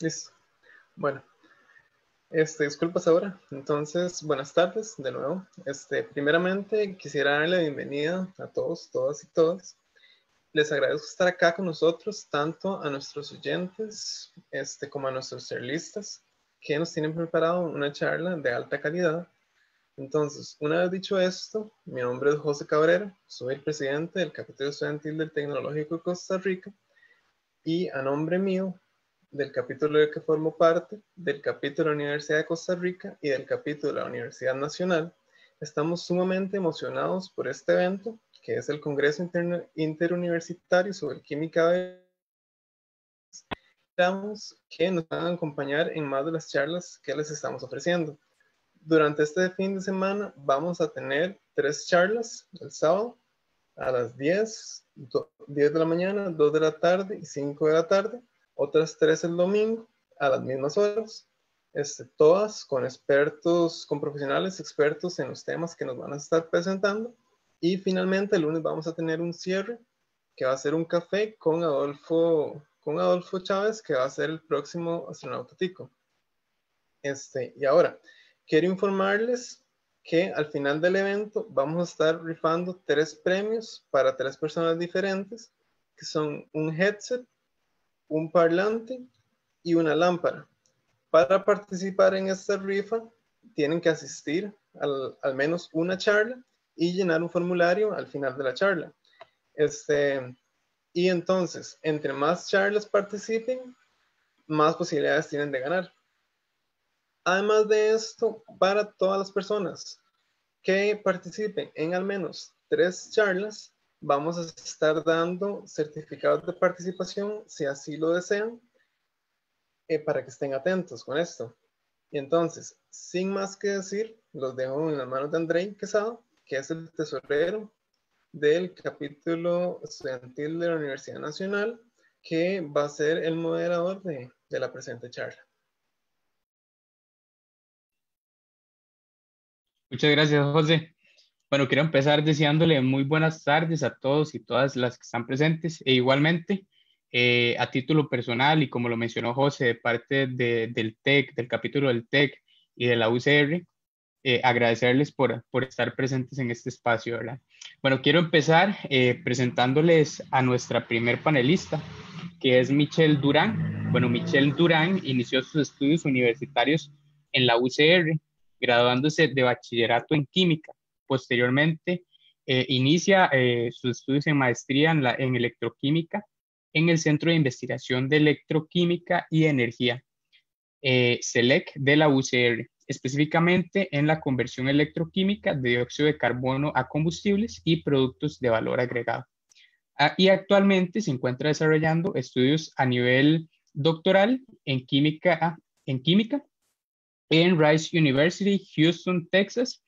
Listo. Bueno, este, disculpas ahora. Entonces, buenas tardes de nuevo. Este, primeramente, quisiera darle la bienvenida a todos, todas y todas. Les agradezco estar acá con nosotros, tanto a nuestros oyentes este, como a nuestros serlistas, que nos tienen preparado una charla de alta calidad. Entonces, una vez dicho esto, mi nombre es José Cabrera, soy el presidente del capítulo estudiantil del Tecnológico de Costa Rica y a nombre mío del capítulo de que formo parte, del capítulo de la Universidad de Costa Rica y del capítulo de la Universidad Nacional, estamos sumamente emocionados por este evento, que es el Congreso Interuniversitario sobre Química de que nos van a acompañar en más de las charlas que les estamos ofreciendo. Durante este fin de semana vamos a tener tres charlas, el sábado a las 10, 10 de la mañana, 2 de la tarde y 5 de la tarde, otras tres el domingo a las mismas horas, este, todas con expertos, con profesionales expertos en los temas que nos van a estar presentando. Y finalmente el lunes vamos a tener un cierre que va a ser un café con Adolfo, con Adolfo Chávez, que va a ser el próximo astronauta tico. Este, y ahora, quiero informarles que al final del evento vamos a estar rifando tres premios para tres personas diferentes, que son un headset un parlante y una lámpara. Para participar en esta rifa, tienen que asistir al, menos una charla y llenar un formulario al final de la charla. Este, y entonces, entre más charlas participen, más posibilidades tienen de ganar. Además de esto, para todas las personas que participen en al menos tres charlas, vamos a estar dando certificados de participación, si así lo desean, eh, para que estén atentos con esto. Y Entonces, sin más que decir, los dejo en las manos de André Quesado, que es el tesorero del capítulo estudiantil de la Universidad Nacional, que va a ser el moderador de, de la presente charla. Muchas gracias, José. Bueno, quiero empezar deseándole muy buenas tardes a todos y todas las que están presentes e igualmente eh, a título personal y como lo mencionó José de parte del TEC, del capítulo del TEC y de la UCR, eh, agradecerles por, por, estar presentes en este espacio. Bueno, quiero empezar eh, presentándoles a nuestra primer panelista, que es Michelle Durán. Bueno, Michelle Durán inició sus estudios universitarios en la UCR, graduándose de bachillerato en química Posteriormente, eh, inicia eh, sus estudios en maestría en, electroquímica en el Centro de Investigación de Electroquímica y Energía, eh, e e de la UCR, específicamente en la conversión electroquímica de dióxido de carbono a combustibles y productos de valor agregado. Ah, y actualmente se encuentra desarrollando estudios a nivel doctoral en ah, en química en Rice University, Houston, Texas,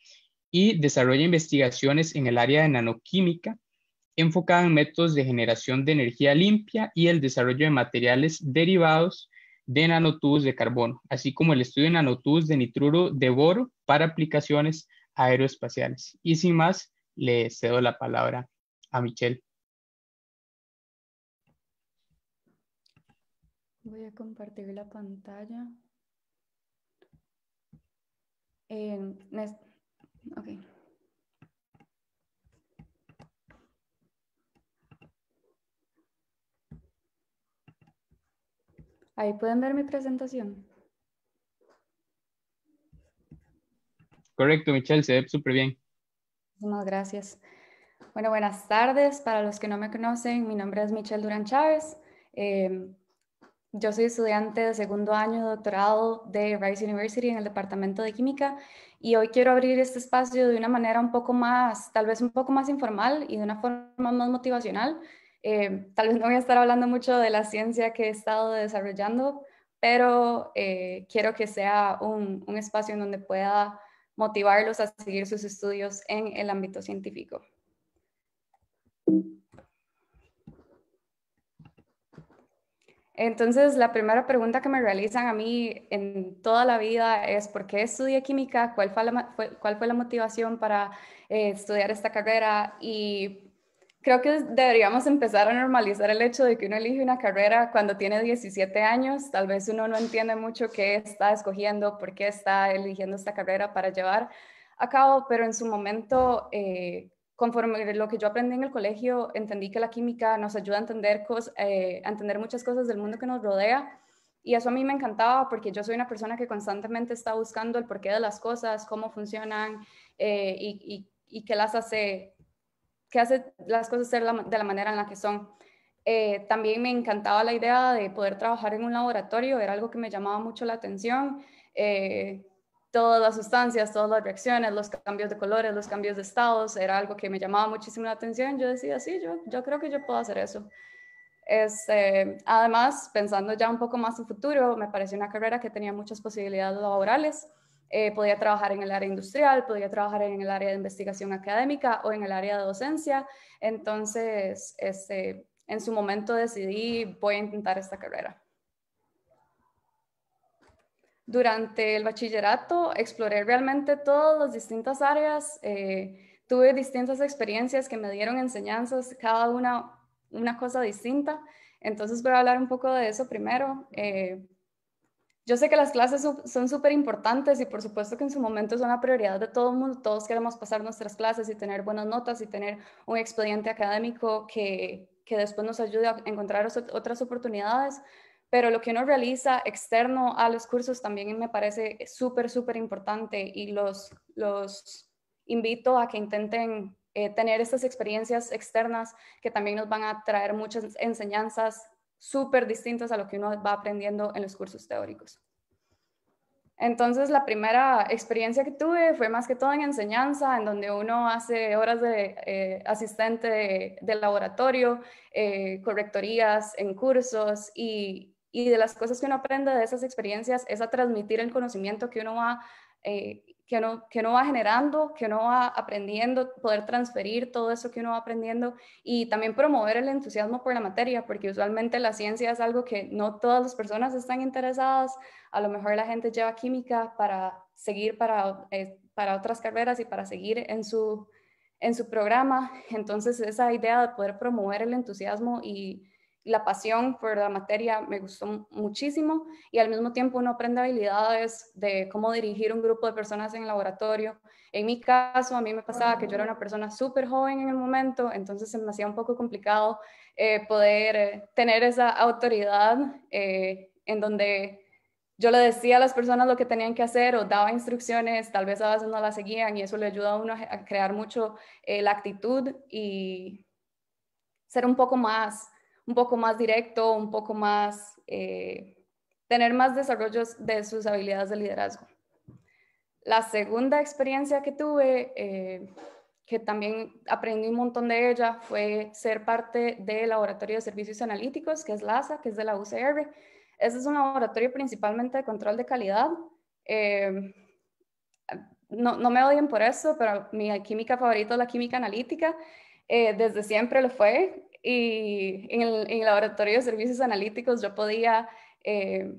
y desarrolla investigaciones en el área de nanoquímica enfocada en métodos de generación de energía limpia y el desarrollo de materiales derivados de nanotubos de carbono, así como el estudio de nanotubos de nitruro de boro para aplicaciones aeroespaciales. Y sin más, le cedo la palabra a Michelle. Voy a compartir la pantalla. Eh, Ahí pueden ver mi presentación. Correcto, Michelle, se ve súper bien. Muchas gracias. Bueno, buenas tardes. Para los que no me conocen, mi nombre es Michelle Durán Chávez. Eh, yo soy estudiante de segundo año de doctorado de Rice University en el Departamento de Química y hoy quiero abrir este espacio de una manera un poco más, tal vez un poco más informal y de una forma más motivacional. Eh, tal vez no voy a estar hablando mucho de la ciencia que he estado desarrollando, pero eh, quiero que sea un, un espacio en donde pueda motivarlos a seguir sus estudios en el ámbito científico. Entonces, la primera pregunta que me realizan a mí en toda la vida es, ¿por qué estudié química? ¿Cuál fue la, motivación para eh, estudiar esta carrera? Y creo que deberíamos empezar a normalizar el hecho de que uno elige una carrera cuando tiene 17 años. Tal vez uno no entiende mucho qué está escogiendo, por qué está eligiendo esta carrera para llevar a cabo, pero en su momento... Eh, conforme lo que yo aprendí en el colegio, entendí que la química nos ayuda a entender, eh, entender muchas cosas del mundo que nos rodea. Y eso a mí me encantaba porque yo soy una persona que constantemente está buscando el porqué de las cosas, cómo funcionan eh, y, qué las hace, qué hace las cosas ser de la manera en la que son. Eh, también me encantaba la idea de poder trabajar en un laboratorio, era algo que me llamaba mucho la atención todas las sustancias, todas las reacciones, los cambios de colores, los cambios de estados, era algo que me llamaba muchísimo la atención. Yo decía, sí, yo, yo creo que yo puedo hacer eso. Este, además, pensando ya un poco más en futuro, me pareció una carrera que tenía muchas posibilidades laborales. Eh, podía trabajar en el área industrial, podía trabajar en el área de investigación académica o en el área de docencia. Entonces, este, en su momento decidí, voy a intentar esta carrera. Durante el bachillerato exploré realmente todas las distintas áreas, eh, tuve distintas experiencias que me dieron enseñanzas, cada una una cosa distinta. Entonces voy a hablar un poco de eso primero. Eh, yo sé que las clases son súper importantes y por supuesto que en su momento son la prioridad de todo el mundo. Todos queremos pasar nuestras clases y tener buenas notas y tener un expediente académico que, que después nos ayude a encontrar otras oportunidades pero lo que uno realiza externo a los cursos también me parece súper, súper importante y los, los invito a que intenten eh, tener estas experiencias externas que también nos van a traer muchas enseñanzas súper distintas a lo que uno va aprendiendo en los cursos teóricos. Entonces, la primera experiencia que tuve fue más que todo en enseñanza, en donde uno hace horas de eh, asistente de, laboratorio, eh, correctorías en cursos y, y de las cosas que uno aprende de esas experiencias es a transmitir el conocimiento que uno va, eh, que uno, que va generando, que uno va aprendiendo, poder transferir todo eso que uno va aprendiendo y también promover el entusiasmo por la materia, porque usualmente la ciencia es algo que no todas las personas están interesadas, a lo mejor la gente lleva química para seguir para, eh, para otras carreras y para seguir en su, en su programa, entonces esa idea de poder promover el entusiasmo y la pasión por la materia me gustó muchísimo y al mismo tiempo uno aprende habilidades de cómo dirigir un grupo de personas en el laboratorio. En mi caso, a mí me pasaba que yo era una persona súper joven en el momento, entonces se me hacía un poco complicado eh, poder eh, tener esa autoridad eh, en donde yo le decía a las personas lo que tenían que hacer o daba instrucciones, tal vez a veces no la seguían y eso le ayuda a uno a crear mucho la actitud y ser un poco más un poco más directo, un poco más, eh, tener más desarrollos de sus habilidades de liderazgo. La segunda experiencia que tuve, eh, que también aprendí un montón de ella, fue ser parte del Laboratorio de Servicios Analíticos, que es LASA, que es de la UCR. ese es un laboratorio principalmente de control de calidad. Eh, no, me odien por eso, pero mi química favorita es la química analítica. desde siempre lo fue y en el, laboratorio de servicios analíticos yo podía eh,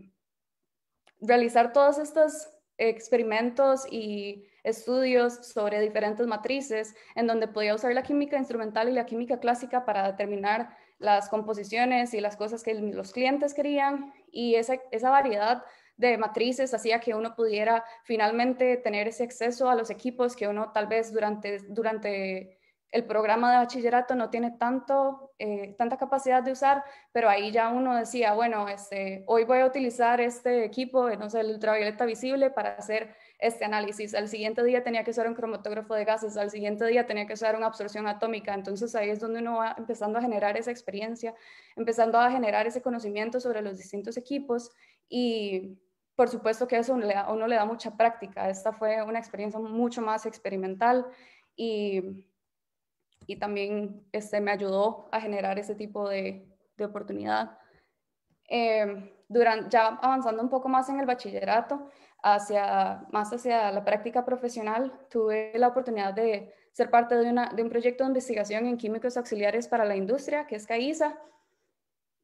realizar todos estos experimentos y estudios sobre diferentes matrices en donde podía usar la química instrumental y la química clásica para determinar las composiciones y las cosas que los clientes querían y esa, esa variedad de matrices hacía que uno pudiera finalmente tener ese acceso a los equipos que uno tal vez durante, durante el programa de bachillerato no tiene tanto, eh, tanta capacidad de usar, pero ahí ya uno decía, bueno, este, hoy voy a utilizar este equipo, no sé, el ultravioleta visible para hacer este análisis. Al siguiente día tenía que usar un cromatógrafo de gases, al siguiente día tenía que usar una absorción atómica. Entonces ahí es donde uno va empezando a generar esa experiencia, empezando a generar ese conocimiento sobre los distintos equipos y por supuesto que eso a uno le da mucha práctica. Esta fue una experiencia mucho más experimental y y también este, me ayudó a generar ese tipo de, de oportunidad. Em, durante, ya avanzando un poco más en el bachillerato, hacia, más hacia la práctica profesional, tuve la oportunidad de ser parte de, una, de un proyecto de investigación en químicos auxiliares para la industria, que es CAISA.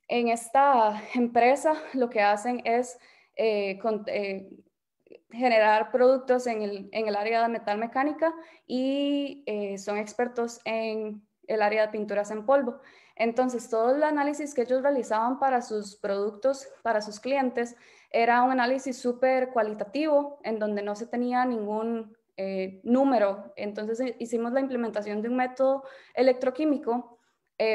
En esta empresa lo que hacen es eh, eh, generar productos en el, área de metal mecánica y eh, son expertos en el área de pinturas en polvo. Entonces, todo el análisis que ellos realizaban para sus productos, para sus clientes, era un análisis súper cualitativo, en donde no se tenía ningún eh, número. Entonces, eh, hicimos la implementación de un método electroquímico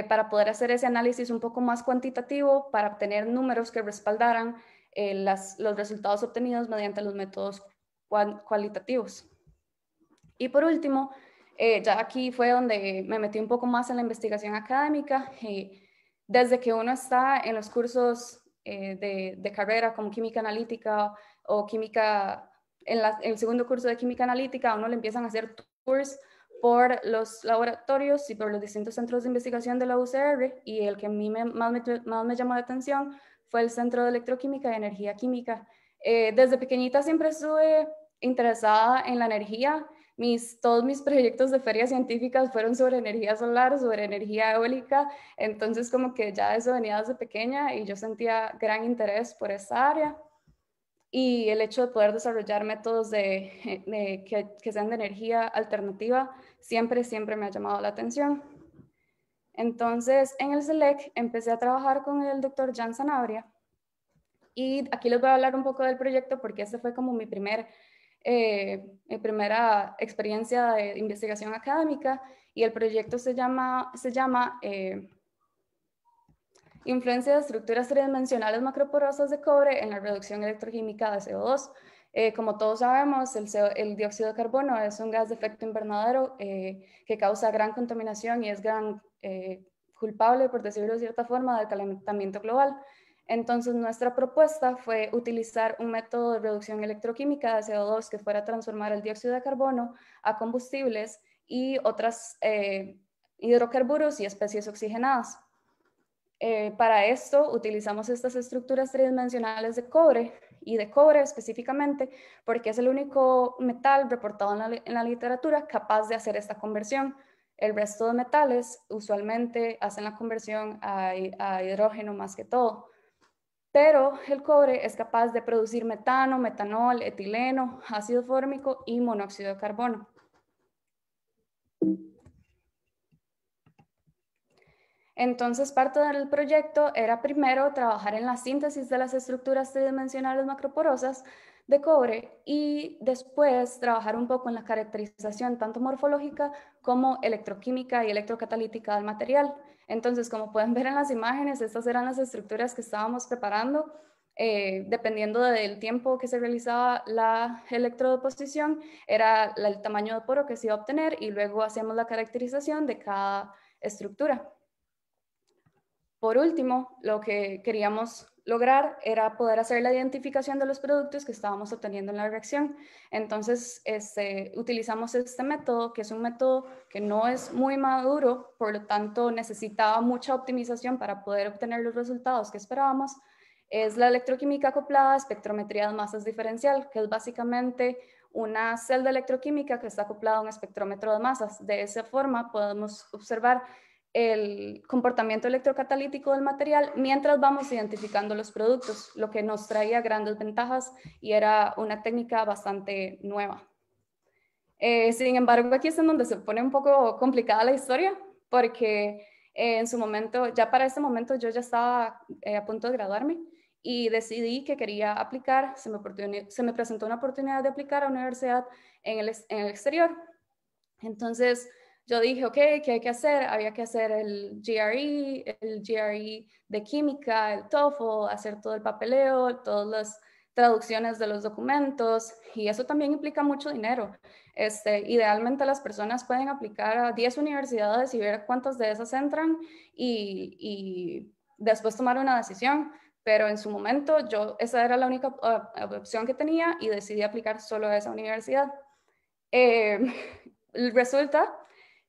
para poder hacer ese análisis un poco más cuantitativo, para obtener números que respaldaran eh, los resultados obtenidos mediante los métodos cualitativos. Y por último, eh, ya aquí fue donde me metí un poco más en la investigación académica. Eh, desde que uno está en los cursos de, carrera como química analítica o química, en, el segundo curso de química analítica, a uno le empiezan a hacer tours por los laboratorios y por los distintos centros de investigación de la UCR y el que a mí más, me, más me llamó la atención fue el Centro de Electroquímica y Energía Química. Eh, desde pequeñita siempre estuve interesada en la energía. Mis, todos mis proyectos de ferias científicas fueron sobre energía solar, sobre energía eólica, entonces como que ya eso venía desde pequeña y yo sentía gran interés por esa área. Y el hecho de poder desarrollar métodos que sean de energía alternativa siempre, siempre me ha llamado la atención. Entonces, en el SELEC empecé a trabajar con el doctor Jan Sanabria y aquí les voy a hablar un poco del proyecto porque ese fue como eh, mi, primera experiencia de investigación académica y el proyecto se llama, eh, Influencia de estructuras tridimensionales macroporosas de cobre en la reducción electroquímica de CO2. Eh, como todos sabemos, el, dióxido de carbono es un gas de efecto invernadero eh, que causa gran contaminación y es gran eh, culpable, por decirlo de cierta forma, del calentamiento global. Entonces, nuestra propuesta fue utilizar un método de reducción electroquímica de CO2 que fuera a transformar el dióxido de carbono a combustibles y otras hidrocarburos y especies oxigenadas. para esto utilizamos estas estructuras tridimensionales de cobre y de cobre específicamente, porque es el único metal reportado en la, literatura capaz de hacer esta conversión. El resto de metales usualmente hacen la conversión a, a hidrógeno más que todo pero el cobre es capaz de producir metano, metanol, etileno, ácido fórmico y monóxido de carbono. Entonces, parte del proyecto era primero trabajar en la síntesis de las estructuras tridimensionales macroporosas de cobre y después trabajar un poco en la caracterización tanto morfológica como electroquímica y electrocatalítica del material. Entonces, como pueden ver en las imágenes, estas eran las estructuras que estábamos preparando. Eh, dependiendo del tiempo que se realizaba la electrodeposición, era el tamaño de poro que se iba a obtener y luego hacíamos la caracterización de cada estructura. Por último, lo que queríamos lograr era poder hacer la identificación de los productos que estábamos obteniendo en la reacción. Entonces, este, utilizamos este método, que es un método que no es muy maduro, por lo tanto necesitaba mucha optimización para poder obtener los resultados que esperábamos. Es la electroquímica acoplada a espectrometría de masas diferencial, que es básicamente una celda electroquímica que está acoplada a un espectrómetro de masas. De esa forma podemos observar el comportamiento electrocatalítico del material mientras vamos identificando los productos, lo que nos traía grandes ventajas y era una técnica bastante nueva. Eh, sin embargo, aquí es en donde se pone un poco complicada la historia, porque eh, en su momento, ya para ese momento yo ya estaba eh, a punto de graduarme y decidí que quería aplicar, se me, presentó una oportunidad de aplicar a una universidad en el, en el exterior. Entonces, yo dije, ok, ¿qué hay que hacer? Había que hacer el GRE, el GRE de química, el TOEFL, hacer todo el papeleo, todas las traducciones de los documentos y eso también implica mucho dinero. Este, idealmente las personas pueden aplicar a 10 universidades y ver cuántas de esas entran y, y después tomar una decisión, pero en su momento yo esa era la única ah, opción que tenía y decidí aplicar solo a esa universidad. Eh, resulta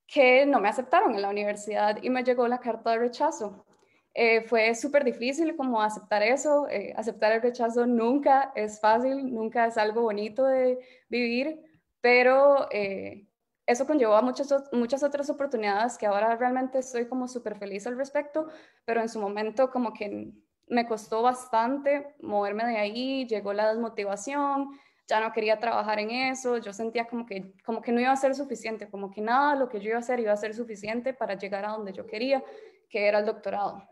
que no me aceptaron en la universidad y me llegó la carta de rechazo. Eh, fue súper difícil como aceptar eso, eh, aceptar el rechazo nunca es fácil, nunca es algo bonito de vivir, pero eh, eso conllevó a muchas, muchas otras oportunidades que ahora realmente estoy como súper feliz al respecto, pero en su momento como que me costó bastante moverme de ahí, llegó la desmotivación, ya no quería trabajar en eso, yo sentía como que, como que no iba a ser suficiente, como que nada, lo que yo iba a hacer iba a ser suficiente para llegar a donde yo quería, que era el doctorado.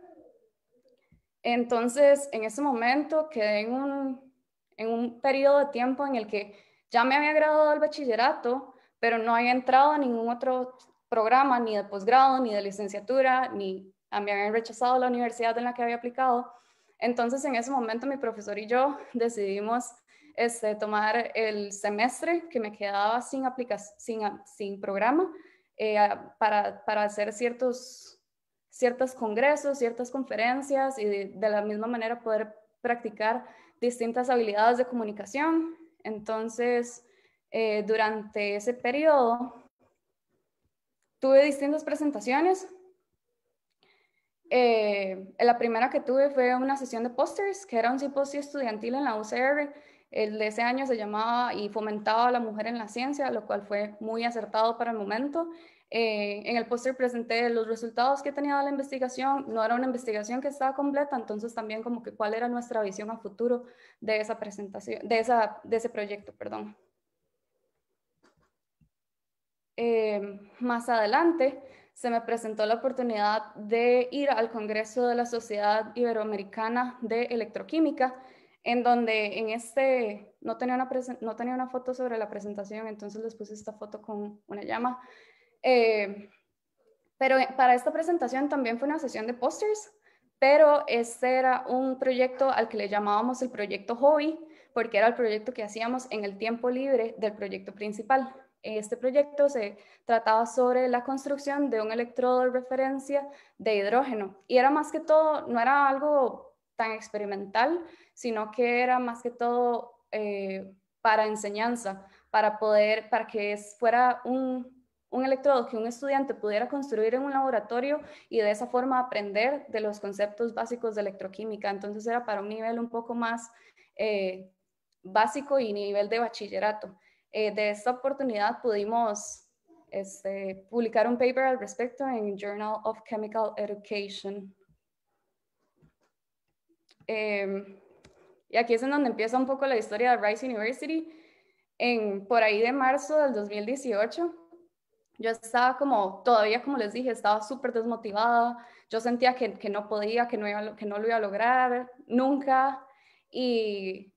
Entonces, en ese momento quedé en un, en un periodo de tiempo en el que ya me había graduado del bachillerato, pero no había entrado a ningún otro programa, ni de posgrado, ni de licenciatura, ni me habían rechazado la universidad en la que había aplicado. Entonces, en ese momento, mi profesor y yo decidimos este, tomar el semestre que me quedaba sin, sin, ah, sin programa eh, ah, para, para, hacer ciertos, ciertos congresos, ciertas conferencias y de, la misma manera poder practicar distintas habilidades de comunicación. Entonces, eh, durante ese periodo tuve distintas presentaciones. Eh, la primera que tuve fue una sesión de pósters, que era un simposio estudiantil en la UCR el de ese año se llamaba y fomentaba a la mujer en la ciencia, lo cual fue muy acertado para el momento. Eh, en el póster presenté los resultados que tenía de la investigación, no era una investigación que estaba completa, entonces también como que cuál era nuestra visión a futuro de esa presentación, de, de ese proyecto, perdón. Eh, más adelante se me presentó la oportunidad de ir al Congreso de la Sociedad Iberoamericana de Electroquímica, en donde en este no tenía una, foto sobre la presentación, entonces les puse esta foto con una llama. Eh, pero eh, para esta presentación también fue una sesión de pósters, pero este era un proyecto al que le llamábamos el proyecto hobby, porque era el proyecto que hacíamos en el tiempo libre del proyecto principal. Este proyecto se trataba sobre la construcción de un electrodo de referencia de hidrógeno y era más que todo, no era algo tan experimental, sino que era más que todo eh, para enseñanza, para poder, para que fuera un, un electrodo que un estudiante pudiera construir en un laboratorio y de esa forma aprender de los conceptos básicos de electroquímica. Entonces era para un nivel un poco más eh, básico y nivel de bachillerato. Eh, de esta oportunidad pudimos este, publicar un paper al respecto en Journal of Chemical Education. Em, y aquí es en donde empieza un poco la historia de Rice University. En, por ahí de marzo del 2018, yo estaba como, todavía como les dije, estaba súper desmotivada, yo sentía que, no podía, que no, que no lo iba a lograr nunca. Y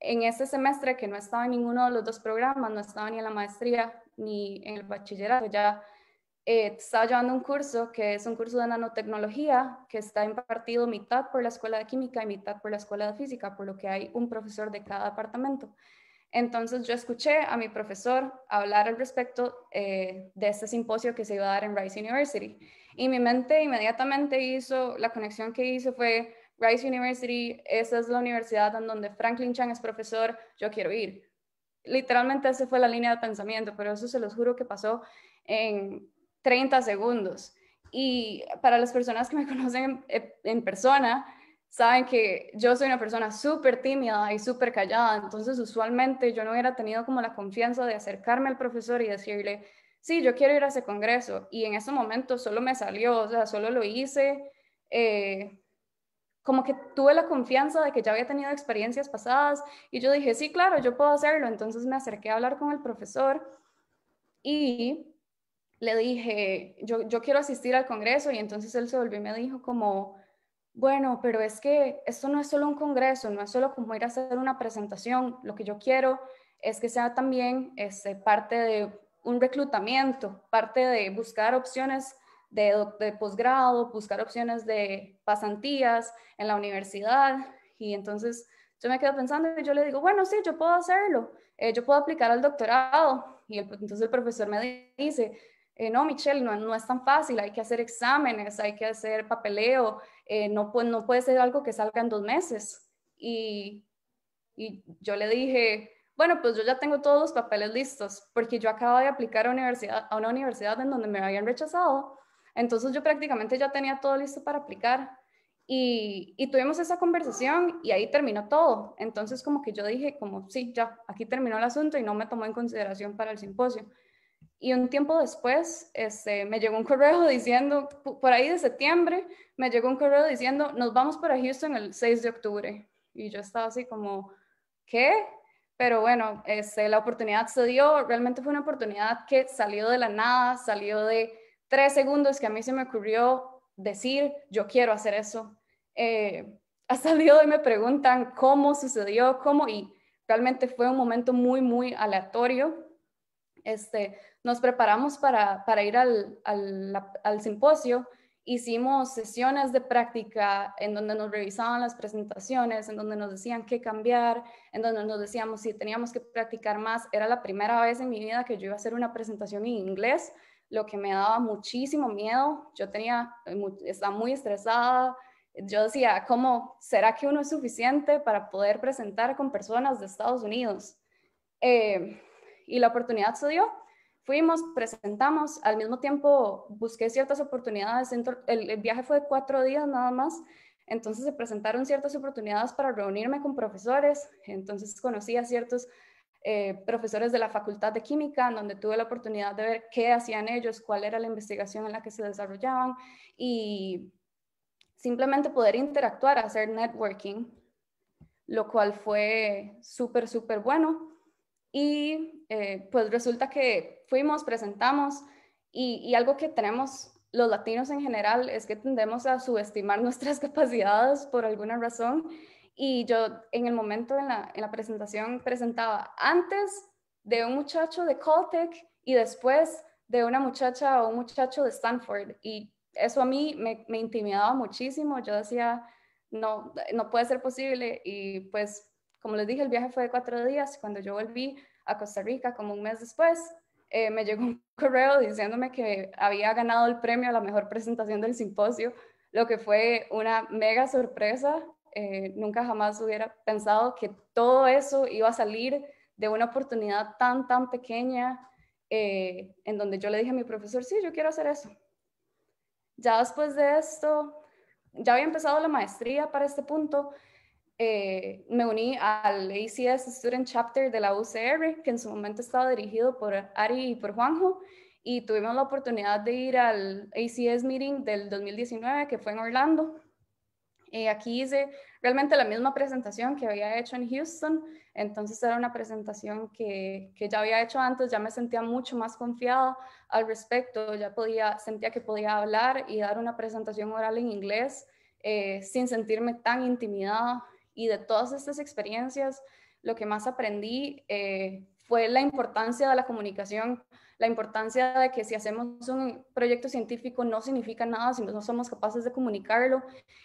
en ese semestre que no estaba en ninguno de los dos programas, no estaba ni en la maestría ni en el bachillerato, ya eh, estaba llevando un curso que es un curso de nanotecnología que está impartido mitad por la Escuela de Química y mitad por la Escuela de Física, por lo que hay un profesor de cada departamento. Entonces yo escuché a mi profesor hablar al respecto eh, de este simposio que se iba a dar en Rice University y mi mente inmediatamente hizo, la conexión que hizo fue Rice University, esa es la universidad en donde Franklin Chang es profesor, yo quiero ir. Literalmente esa fue la línea de pensamiento, pero eso se los juro que pasó en 30 segundos. Y para las personas que me conocen en, persona, saben que yo soy una persona súper tímida y súper callada, entonces usualmente yo no hubiera tenido como la confianza de acercarme al profesor y decirle, sí, yo quiero ir a ese congreso. Y en ese momento solo me salió, o sea, solo lo hice. Eh, como que tuve la confianza de que ya había tenido experiencias pasadas y yo dije, sí, claro, yo puedo hacerlo. Entonces me acerqué a hablar con el profesor y le dije, yo, quiero asistir al Congreso y entonces él se volvió y me dijo como, bueno, pero es que esto no es solo un Congreso, no es solo como ir a hacer una presentación, lo que yo quiero es que sea también este, parte de un reclutamiento, parte de buscar opciones de, posgrado, buscar opciones de pasantías en la universidad. Y entonces yo me quedo pensando y yo le digo, bueno, sí, yo puedo hacerlo, eh, yo puedo aplicar al doctorado. Y entonces el profesor me dice, eh, no, Michelle, no, no, es tan fácil, hay que hacer exámenes, hay que hacer papeleo, eh, no, puede ser algo que salga en dos meses. Y, yo le dije, bueno, pues yo ya tengo todos los papeles listos, porque yo acababa de aplicar a, una universidad en donde me habían rechazado, entonces yo prácticamente ya tenía todo listo para aplicar. Y, y, tuvimos esa conversación y ahí terminó todo. Entonces como que yo dije, como, sí, ya, aquí terminó el asunto y no me tomó en consideración para el simposio. Y un tiempo después este, me llegó un correo diciendo, por ahí de septiembre, me llegó un correo diciendo, nos vamos para Houston el 6 de octubre. Y yo estaba así como, ¿qué? Pero bueno, este, la oportunidad se dio, realmente fue una oportunidad que salió de la nada, salió de tres segundos que a mí se me ocurrió decir, yo quiero hacer eso. Eh, ha salido y me preguntan cómo sucedió, cómo, y realmente fue un momento muy, muy aleatorio. Este, nos preparamos para, ir al, simposio, hicimos sesiones de práctica en donde nos revisaban las presentaciones, en donde nos decían qué cambiar, en donde nos decíamos si teníamos que practicar más. Era la primera vez en mi vida que yo iba a hacer una presentación en inglés, lo que me daba muchísimo miedo. Yo tenía, estaba muy estresada, yo decía, ¿cómo será que uno es suficiente para poder presentar con personas de Estados Unidos? Eh, y la oportunidad se dio. Fuimos, presentamos, al mismo tiempo busqué ciertas oportunidades, el, viaje fue de cuatro días nada más, entonces se presentaron ciertas oportunidades para reunirme con profesores, entonces conocí a ciertos eh, profesores de la Facultad de Química, donde tuve la oportunidad de ver qué hacían ellos, cuál era la investigación en la que se desarrollaban y simplemente poder interactuar, hacer networking, lo cual fue súper, súper bueno. Y eh, pues resulta que fuimos, presentamos y, algo que tenemos los latinos en general es que tendemos a subestimar nuestras capacidades por alguna razón. Y yo en el momento en la, presentación presentaba antes de un muchacho de Caltech y después de una muchacha o un muchacho de Stanford. Y eso a mí me, intimidaba muchísimo. Yo decía, no, no puede ser posible. Y pues, como les dije, el viaje fue de cuatro días. Cuando yo volví a Costa Rica como un mes después, eh, me llegó un correo diciéndome que había ganado el premio a la mejor presentación del simposio, lo que fue una mega sorpresa. Eh, nunca jamás hubiera pensado que todo eso iba a salir de una oportunidad tan, tan pequeña, eh, en donde yo le dije a mi profesor, sí, yo quiero hacer eso. Ya después de esto, ya había empezado la maestría para este punto, eh, me uní al ACS Student Chapter de la UCR, que en su momento estaba dirigido por Ari y por Juanjo, y tuvimos la oportunidad de ir al ACS Meeting del 2019, que fue en Orlando. Eh, aquí hice realmente la misma presentación que había hecho en Houston, entonces era una presentación que, que, ya había hecho antes, ya me sentía mucho más confiada al respecto, ya podía, sentía que podía hablar y dar una presentación oral en inglés eh, sin sentirme tan intimidada. Y de todas estas experiencias, lo que más aprendí eh, fue la importancia de la comunicación, la importancia de que si hacemos un proyecto científico no significa nada si no somos capaces de comunicarlo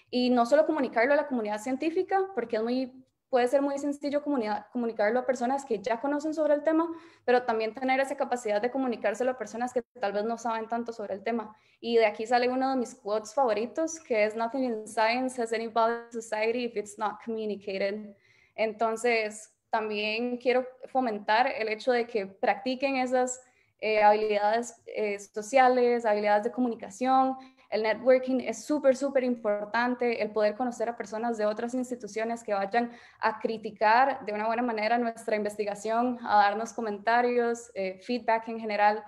y no solo comunicarlo a la comunidad científica, porque es muy puede ser muy sencillo comunicarlo a personas que ya conocen sobre el tema, pero también tener esa capacidad de comunicárselo a personas que tal vez no saben tanto sobre el tema. Y de aquí sale uno de mis quotes favoritos, que es Nothing in science has any value in society if it's not communicated. Entonces, también quiero fomentar el hecho de que practiquen esas eh, habilidades eh, sociales, habilidades de comunicación, el networking es súper, súper importante, el poder conocer a personas de otras instituciones que vayan a criticar de una buena manera nuestra investigación, a darnos comentarios, eh, feedback en general.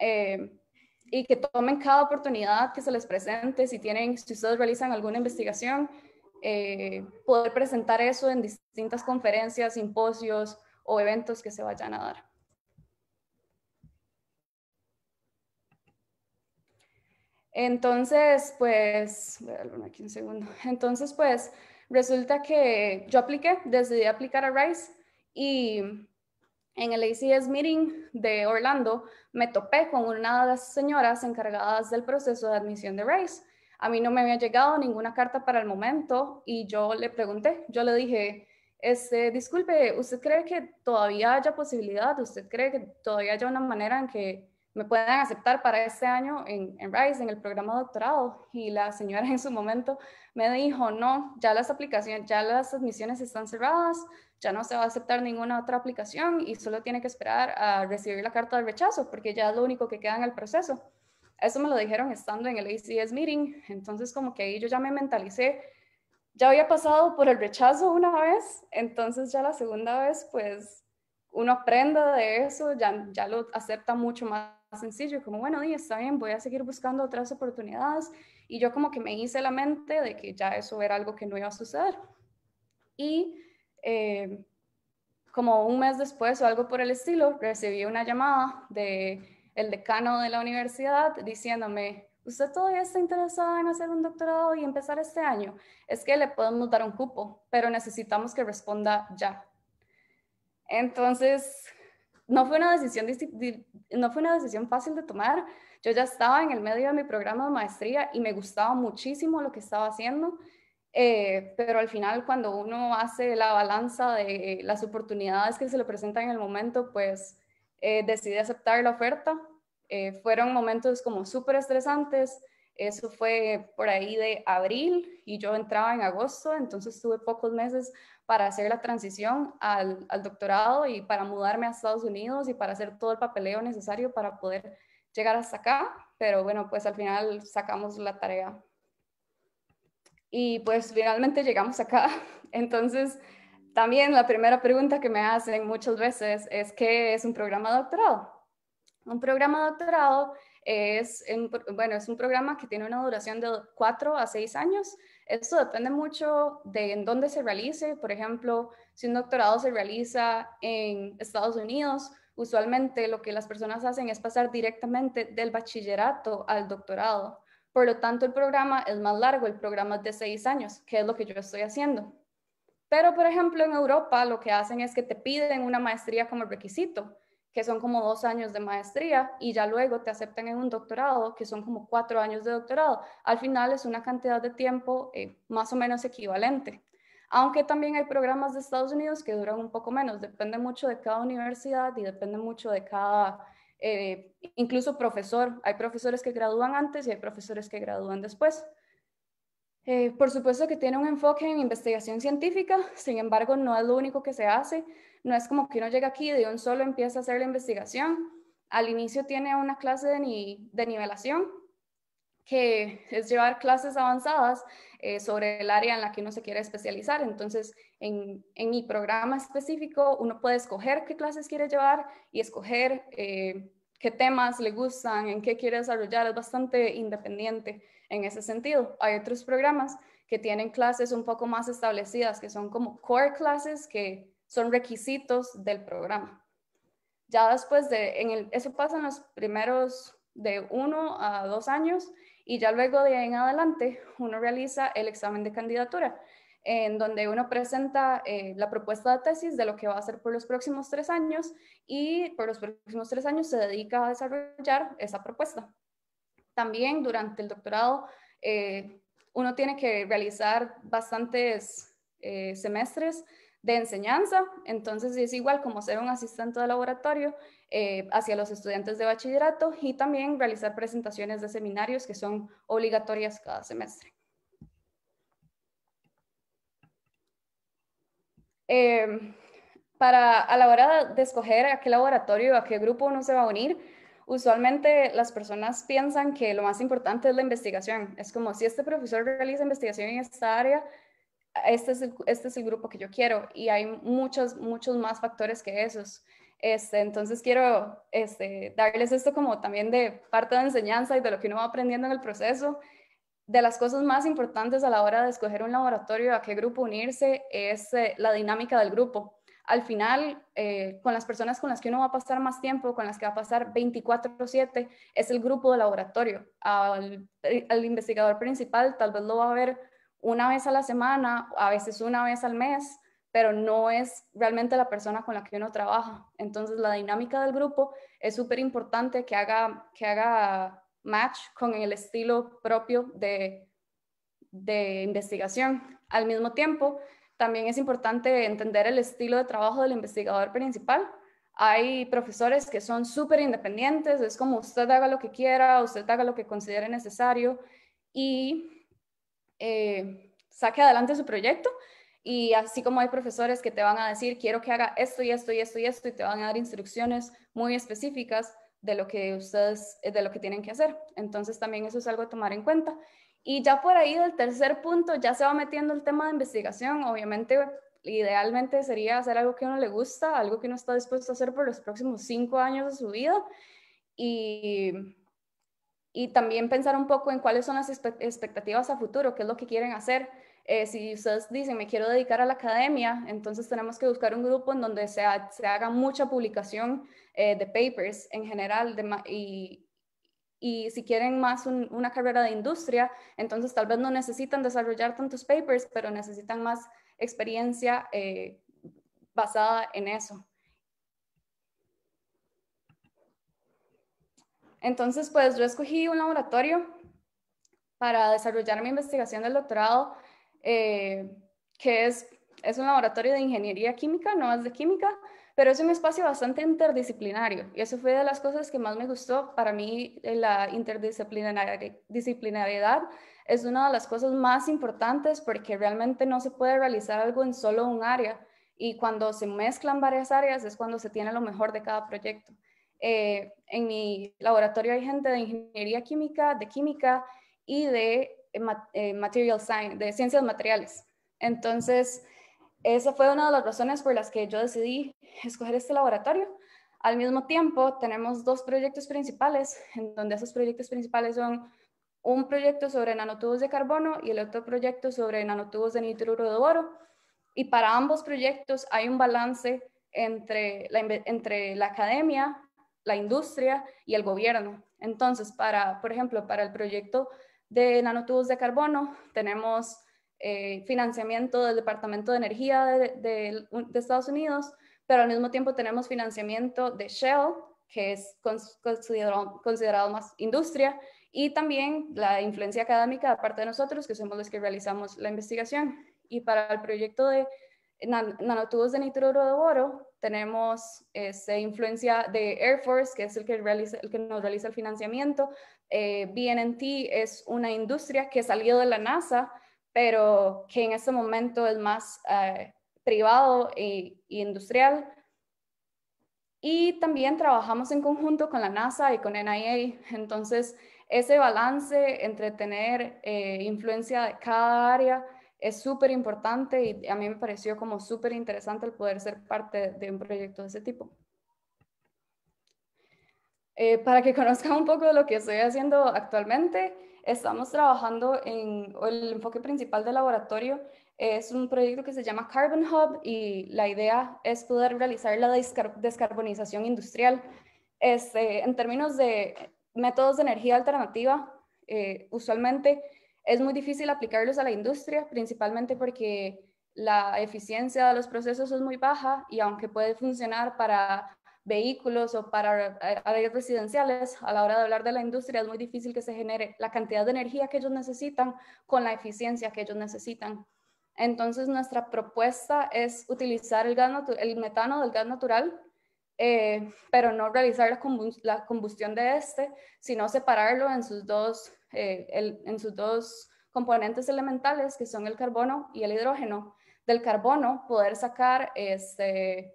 Eh, y que tomen cada oportunidad que se les presente, si tienen, si ustedes realizan alguna investigación, eh, poder presentar eso en distintas conferencias, simposios o eventos que se vayan a dar. Entonces, pues, voy aquí un segundo. Entonces, pues, resulta que yo apliqué, decidí aplicar a Rice y en el ACS Meeting de Orlando me topé con una de las señoras encargadas del proceso de admisión de Rice. A mí no me había llegado ninguna carta para el momento y yo le pregunté, yo le dije, este, disculpe, ¿usted cree que todavía haya posibilidad? ¿Usted cree que todavía haya una manera en que me puedan aceptar para este año en, en RISE, en el programa doctorado. Y la señora en su momento me dijo, no, ya las aplicaciones, ya las admisiones están cerradas, ya no se va a aceptar ninguna otra aplicación y solo tiene que esperar a recibir la carta de rechazo porque ya es lo único que queda en el proceso. Eso me lo dijeron estando en el ACS meeting, entonces como que ahí yo ya me mentalicé, ya había pasado por el rechazo una vez, entonces ya la segunda vez pues uno aprende de eso, ya, ya lo acepta mucho más sencillo, como bueno, y está bien, voy a seguir buscando otras oportunidades. Y yo como que me hice la mente de que ya eso era algo que no iba a suceder. Y em, como un mes después o algo por el estilo, recibí una llamada de el decano de la universidad diciéndome, usted todavía está interesada en hacer un doctorado y empezar este año, es que le podemos dar un cupo, pero necesitamos que responda ya. Entonces, no fue una decisión, no fue una decisión fácil de tomar. Yo ya estaba en el medio de mi programa de maestría y me gustaba muchísimo lo que estaba haciendo, eh, pero al final cuando uno hace la balanza de las oportunidades que se le presentan en el momento, pues eh, decidí aceptar la oferta. Eh, fueron momentos como súper estresantes. Eso fue por ahí de abril y yo entraba en agosto, entonces tuve pocos meses para hacer la transición al, doctorado y para mudarme a Estados Unidos y para hacer todo el papeleo necesario para poder llegar hasta acá. Pero bueno, pues al final sacamos la tarea. Y pues finalmente llegamos acá. Entonces, también la primera pregunta que me hacen muchas veces es, ¿qué es un programa de doctorado? Un programa de doctorado es, bueno, es un programa que tiene una duración de 4 a 6 años. Esto depende mucho de en dónde se realice. Por ejemplo, si un doctorado se realiza en Estados Unidos, usualmente lo que las personas hacen es pasar directamente del bachillerato al doctorado. Por lo tanto, el programa es más largo, el programa es de 6 años, que es lo que yo estoy haciendo. Pero, por ejemplo, en Europa lo que hacen es que te piden una maestría como requisito que son como dos años de maestría, y ya luego te aceptan en un doctorado, que son como cuatro años de doctorado. Al final es una cantidad de tiempo eh, más o menos equivalente. Aunque también hay programas de Estados Unidos que duran un poco menos, depende mucho de cada universidad y depende mucho de cada, eh, incluso profesor. Hay profesores que gradúan antes y hay profesores que gradúan después. Eh, por supuesto que tiene un enfoque en investigación científica, sin embargo no es lo único que se hace, no es como que uno llega aquí y de un solo empieza a hacer la investigación. Al inicio tiene una clase de, nivelación, que es llevar clases avanzadas eh, sobre el área en la que uno se quiere especializar. Entonces, en, mi programa específico, uno puede escoger qué clases quiere llevar y escoger eh, qué temas le gustan, en qué quiere desarrollar. Es bastante independiente en ese sentido. Hay otros programas que tienen clases un poco más establecidas, que son como core classes, que son requisitos del programa. Ya después de, eso pasa en los primeros de uno a dos años y ya luego de en adelante uno realiza el examen de candidatura, en donde uno presenta eh, la propuesta de tesis de lo que va a hacer por los próximos tres años y por los próximos tres años se dedica a desarrollar esa propuesta también durante el doctorado eh, uno tiene que realizar bastantes eh, semestres de enseñanza, entonces es igual como ser un asistente de laboratorio eh, hacia los estudiantes de bachillerato y también realizar presentaciones de seminarios que son obligatorias cada semestre. para a la hora de escoger a qué laboratorio, a qué grupo uno se va a unir, usualmente las personas piensan que lo más importante es la investigación. Es como si este profesor realiza investigación en esta área, este es el, este es el grupo que yo quiero y hay muchos, muchos más factores que esos. Este, entonces quiero este, darles esto como también de parte de enseñanza y de lo que uno va aprendiendo en el proceso. De las cosas más importantes a la hora de escoger un laboratorio, a qué grupo unirse, es eh, la dinámica del grupo al final, eh, con las personas con las que uno va a pasar más tiempo, con las que va a pasar 24/7, es el grupo de laboratorio. Eh, al, investigador principal tal vez lo va a ver una vez a la semana, a veces una vez al mes, pero no es realmente la persona con la que uno trabaja. Entonces, la dinámica del grupo es súper importante que haga, que haga match con el estilo propio de investigación. Al mismo tiempo, también es importante entender el estilo de trabajo del investigador principal. Hay profesores que son súper independientes, es como usted haga lo que quiera, usted haga lo que considere necesario y eh, saque adelante su proyecto. Y así como hay profesores que te van a decir, quiero que haga esto y esto y esto y esto, y te van a dar instrucciones muy específicas de lo que ustedes, de lo que tienen que hacer. Entonces también eso es algo a tomar en cuenta. Y ya por ahí del tercer punto ya se va metiendo el tema de investigación. Obviamente, idealmente sería hacer algo que a uno le gusta, algo que uno está dispuesto a hacer por los próximos cinco años de su vida. Y, también pensar un poco en cuáles son las expectativas a futuro, qué es lo que quieren hacer. Eh, si ustedes dicen, me quiero dedicar a la academia, entonces tenemos que buscar un grupo en donde se, haga mucha publicación eh, de papers en general y, y si quieren más una carrera de industria, entonces tal vez no necesitan desarrollar tantos papers, pero necesitan más experiencia eh, basada en eso. Entonces, pues yo escogí un laboratorio para desarrollar mi investigación del doctorado, eh, que es, es un laboratorio de ingeniería química, no es de química, pero es un espacio bastante interdisciplinario y eso fue de las cosas que más me gustó. Para mí eh, la interdisciplinaridad es una de las cosas más importantes porque realmente no se puede realizar algo en solo un área y cuando se mezclan varias áreas es cuando se tiene lo mejor de cada proyecto. Eh, en mi laboratorio hay gente de ingeniería química, de química y de eh, material science, de ciencias materiales. Entonces, esa fue una de las razones por las que yo decidí escoger este laboratorio. Al mismo tiempo, tenemos dos proyectos principales, en donde esos proyectos principales son un proyecto sobre nanotubos de carbono y el otro proyecto sobre nanotubos de nitruro de oro. Y para ambos proyectos hay un balance entre la, entre la academia, la industria y el gobierno. Entonces, para, por ejemplo, para el proyecto de nanotubos de carbono, tenemos eh, financiamiento del Departamento de Energía de, Estados Unidos, pero al mismo tiempo tenemos financiamiento de Shell, que es considerado, más industria, y también la influencia académica de parte de nosotros, que somos los que realizamos la investigación. Y para el proyecto de nanotubos de nitrógeno de oro tenemos esa influencia de Air Force, que es el que, el nos realiza el financiamiento. Eh, BNT es una industria que salió de la NASA pero que en ese momento es más eh, privado e, industrial. Y también trabajamos en conjunto con la NASA y con NIA, entonces ese balance entre tener eh, influencia de cada área es súper importante y a mí me pareció como súper interesante el poder ser parte de un proyecto de ese tipo. Eh, para que conozcan un poco de lo que estoy haciendo actualmente, estamos trabajando en el enfoque principal del laboratorio. Es un proyecto que se llama Carbon Hub y la idea es poder realizar la descarbonización industrial. Este, en términos de métodos de energía alternativa, eh, usualmente es muy difícil aplicarlos a la industria, principalmente porque la eficiencia de los procesos es muy baja y aunque puede funcionar para vehículos o para eh, áreas residenciales, a la hora de hablar de la industria es muy difícil que se genere la cantidad de energía que ellos necesitan con la eficiencia que ellos necesitan. Entonces nuestra propuesta es utilizar el, gas el metano del gas natural, eh, pero no realizar la, combustión de este, sino separarlo en sus dos, eh, en sus dos componentes elementales, que son el carbono y el hidrógeno. Del carbono poder sacar este,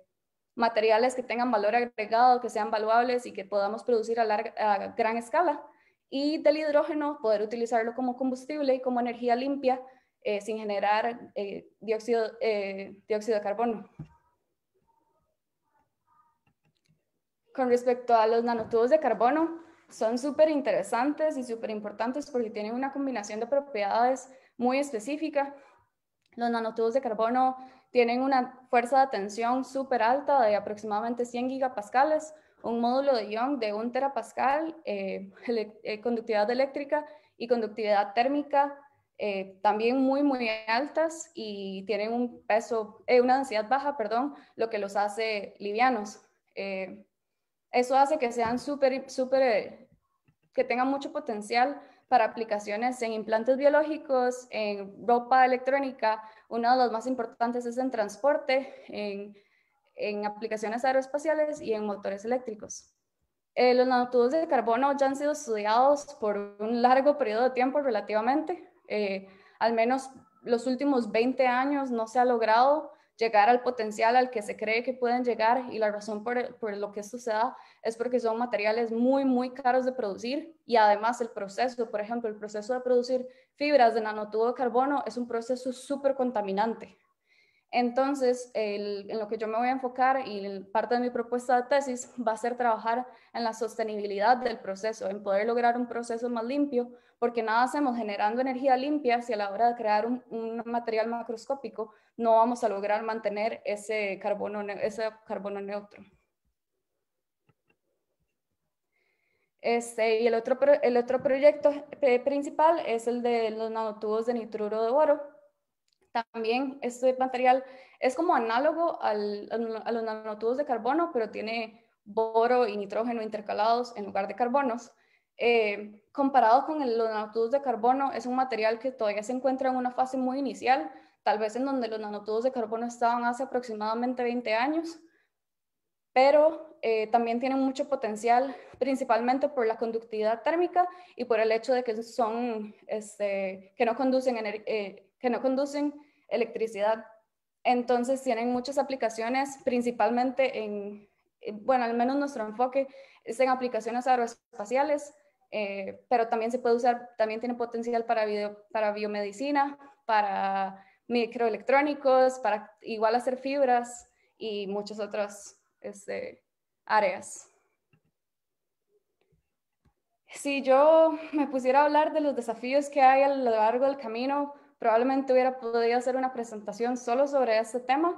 materiales que tengan valor agregado, que sean valuables y que podamos producir a, gran escala. Y del hidrógeno, poder utilizarlo como combustible y como energía limpia eh, sin generar eh, dióxido, eh, dióxido de carbono. Con respecto a los nanotubos de carbono, son súper interesantes y súper importantes porque tienen una combinación de propiedades muy específica los nanotubos de carbono tienen una fuerza de tensión súper alta de aproximadamente 100 gigapascales, un módulo de ion de 1 terapascal, eh, eh, conductividad eléctrica y conductividad térmica eh, también muy, muy altas y tienen un peso, una densidad baja, perdón, lo que los hace livianos. eso hace que sean super super que tengan mucho potencial para aplicaciones en implantes biológicos, en ropa electrónica. Uno de los más importantes es en transporte, en, aplicaciones aeroespaciales y en motores eléctricos. Eh, los nanotubos de carbono ya han sido estudiados por un largo periodo de tiempo relativamente. Eh, al menos los últimos 20 años no se ha logrado llegar al potencial al que se cree que pueden llegar y la razón por, por lo que esto se da es porque son materiales muy, muy caros de producir y además el proceso, por ejemplo, el proceso de producir fibras de nanotubo de carbono es un proceso súper contaminante. Entonces, en lo que yo me voy a enfocar y parte de mi propuesta de tesis va a ser trabajar en la sostenibilidad del proceso, en poder lograr un proceso más limpio porque nada hacemos generando energía limpia si a la hora de crear un, material macroscópico no vamos a lograr mantener ese carbono, ese carbono neutro. Este, y el otro, el otro proyecto eh, principal es el de los nanotubos de nitruro de oro. También este material es como análogo al, a los nanotubos de carbono, pero tiene boro y nitrógeno intercalados en lugar de carbonos. Eh, comparado con el, los nanotubos de carbono, es un material que todavía se encuentra en una fase muy inicial, tal vez en donde los nanotubos de carbono estaban hace aproximadamente 20 años, pero eh, también tienen mucho potencial, principalmente por la conductividad térmica y por el hecho de que son, este, no conducen, eh, que no conducen electricidad. Entonces tienen muchas aplicaciones, principalmente en, bueno, al menos nuestro enfoque es en aplicaciones aeroespaciales, eh, pero también se puede usar, también tiene potencial para, para biomedicina, para microelectrónicos, para igual hacer fibras y muchas otras este, áreas. Si yo me pusiera a hablar de los desafíos que hay a lo largo del camino, probablemente hubiera podido hacer una presentación solo sobre este tema,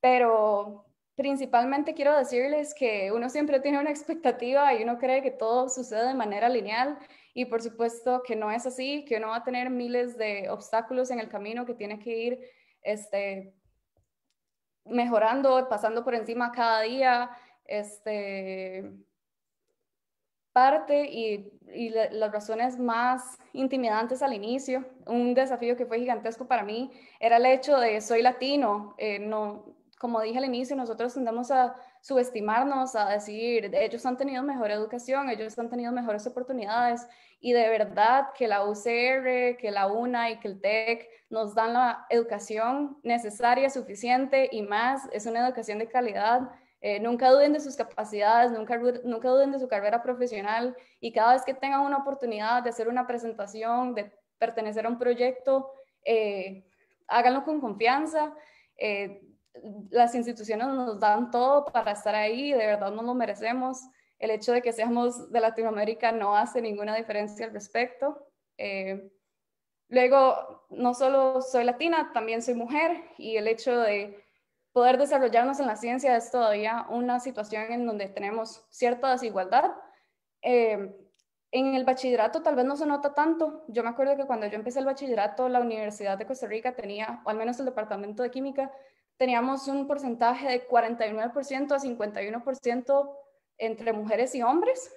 pero Principalmente quiero decirles que uno siempre tiene una expectativa y uno cree que todo sucede de manera lineal y por supuesto que no es así, que uno va a tener miles de obstáculos en el camino que tiene que ir este, mejorando, pasando por encima cada día. Este, parte y, las razones más intimidantes al inicio, un desafío que fue gigantesco para mí, era el hecho de soy latino, eh, no, como dije al inicio, nosotros tendemos a subestimarnos, a decir, ellos han tenido mejor educación, ellos han tenido mejores oportunidades y de verdad que la UCR, que la UNA y que el TEC nos dan la educación necesaria, suficiente y más, es una educación de calidad. Eh, nunca duden de sus capacidades, nunca, nunca duden de su carrera profesional y cada vez que tengan una oportunidad de hacer una presentación, de pertenecer a un proyecto, eh, háganlo con confianza. Eh, las instituciones nos dan todo para estar ahí, de verdad no lo merecemos. El hecho de que seamos de Latinoamérica no hace ninguna diferencia al respecto. Eh, luego, no solo soy latina, también soy mujer y el hecho de poder desarrollarnos en la ciencia es todavía una situación en donde tenemos cierta desigualdad. Eh, en el bachillerato tal vez no se nota tanto. Yo me acuerdo que cuando yo empecé el bachillerato, la Universidad de Costa Rica tenía, o al menos el departamento de química, teníamos un porcentaje de 49% a 51% entre mujeres y hombres,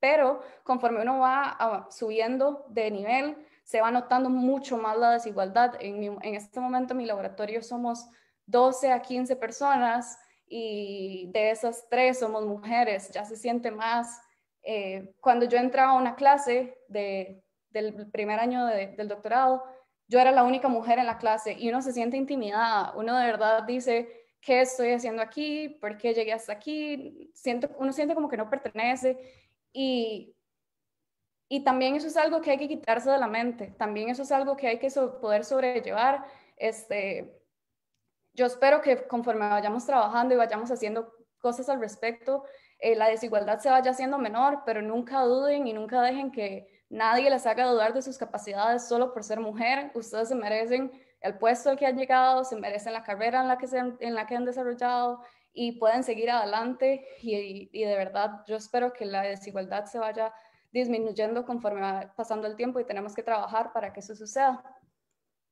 pero conforme uno va subiendo de nivel, se va notando mucho más la desigualdad. En, este momento en mi laboratorio somos 12 a 15 personas y de esas tres somos mujeres, ya se siente más. Eh, cuando yo entraba a una clase del primer año del doctorado, yo era la única mujer en la clase y uno se siente intimidada, uno de verdad dice, ¿qué estoy haciendo aquí? ¿Por qué llegué hasta aquí? Siento, uno siente como que no pertenece y, y también eso es algo que hay que quitarse de la mente, también eso es algo que hay que poder sobrellevar. Este, yo espero que conforme vayamos trabajando y vayamos haciendo cosas al respecto, eh, la desigualdad se vaya haciendo menor, pero nunca duden y nunca dejen que, Nadie les haga dudar de sus capacidades solo por ser mujer. Ustedes se merecen el puesto al que han llegado, se merecen la carrera en la que, han, desarrollado y pueden seguir adelante. Y, y, de verdad, yo espero que la desigualdad se vaya disminuyendo conforme va pasando el tiempo y tenemos que trabajar para que eso suceda.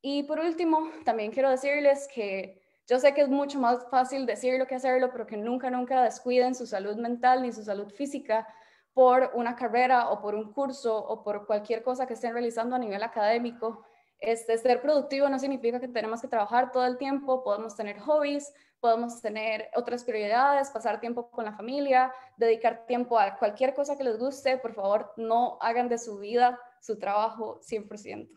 Y por último, también quiero decirles que yo sé que es mucho más fácil decirlo que hacerlo, pero que nunca, nunca descuiden su salud mental ni su salud física por una carrera o por un curso o por cualquier cosa que estén realizando a nivel académico. Este, ser productivo no significa que tenemos que trabajar todo el tiempo, podemos tener hobbies, podemos tener otras prioridades, pasar tiempo con la familia, dedicar tiempo a cualquier cosa que les guste. Por favor, no hagan de su vida su trabajo 100%.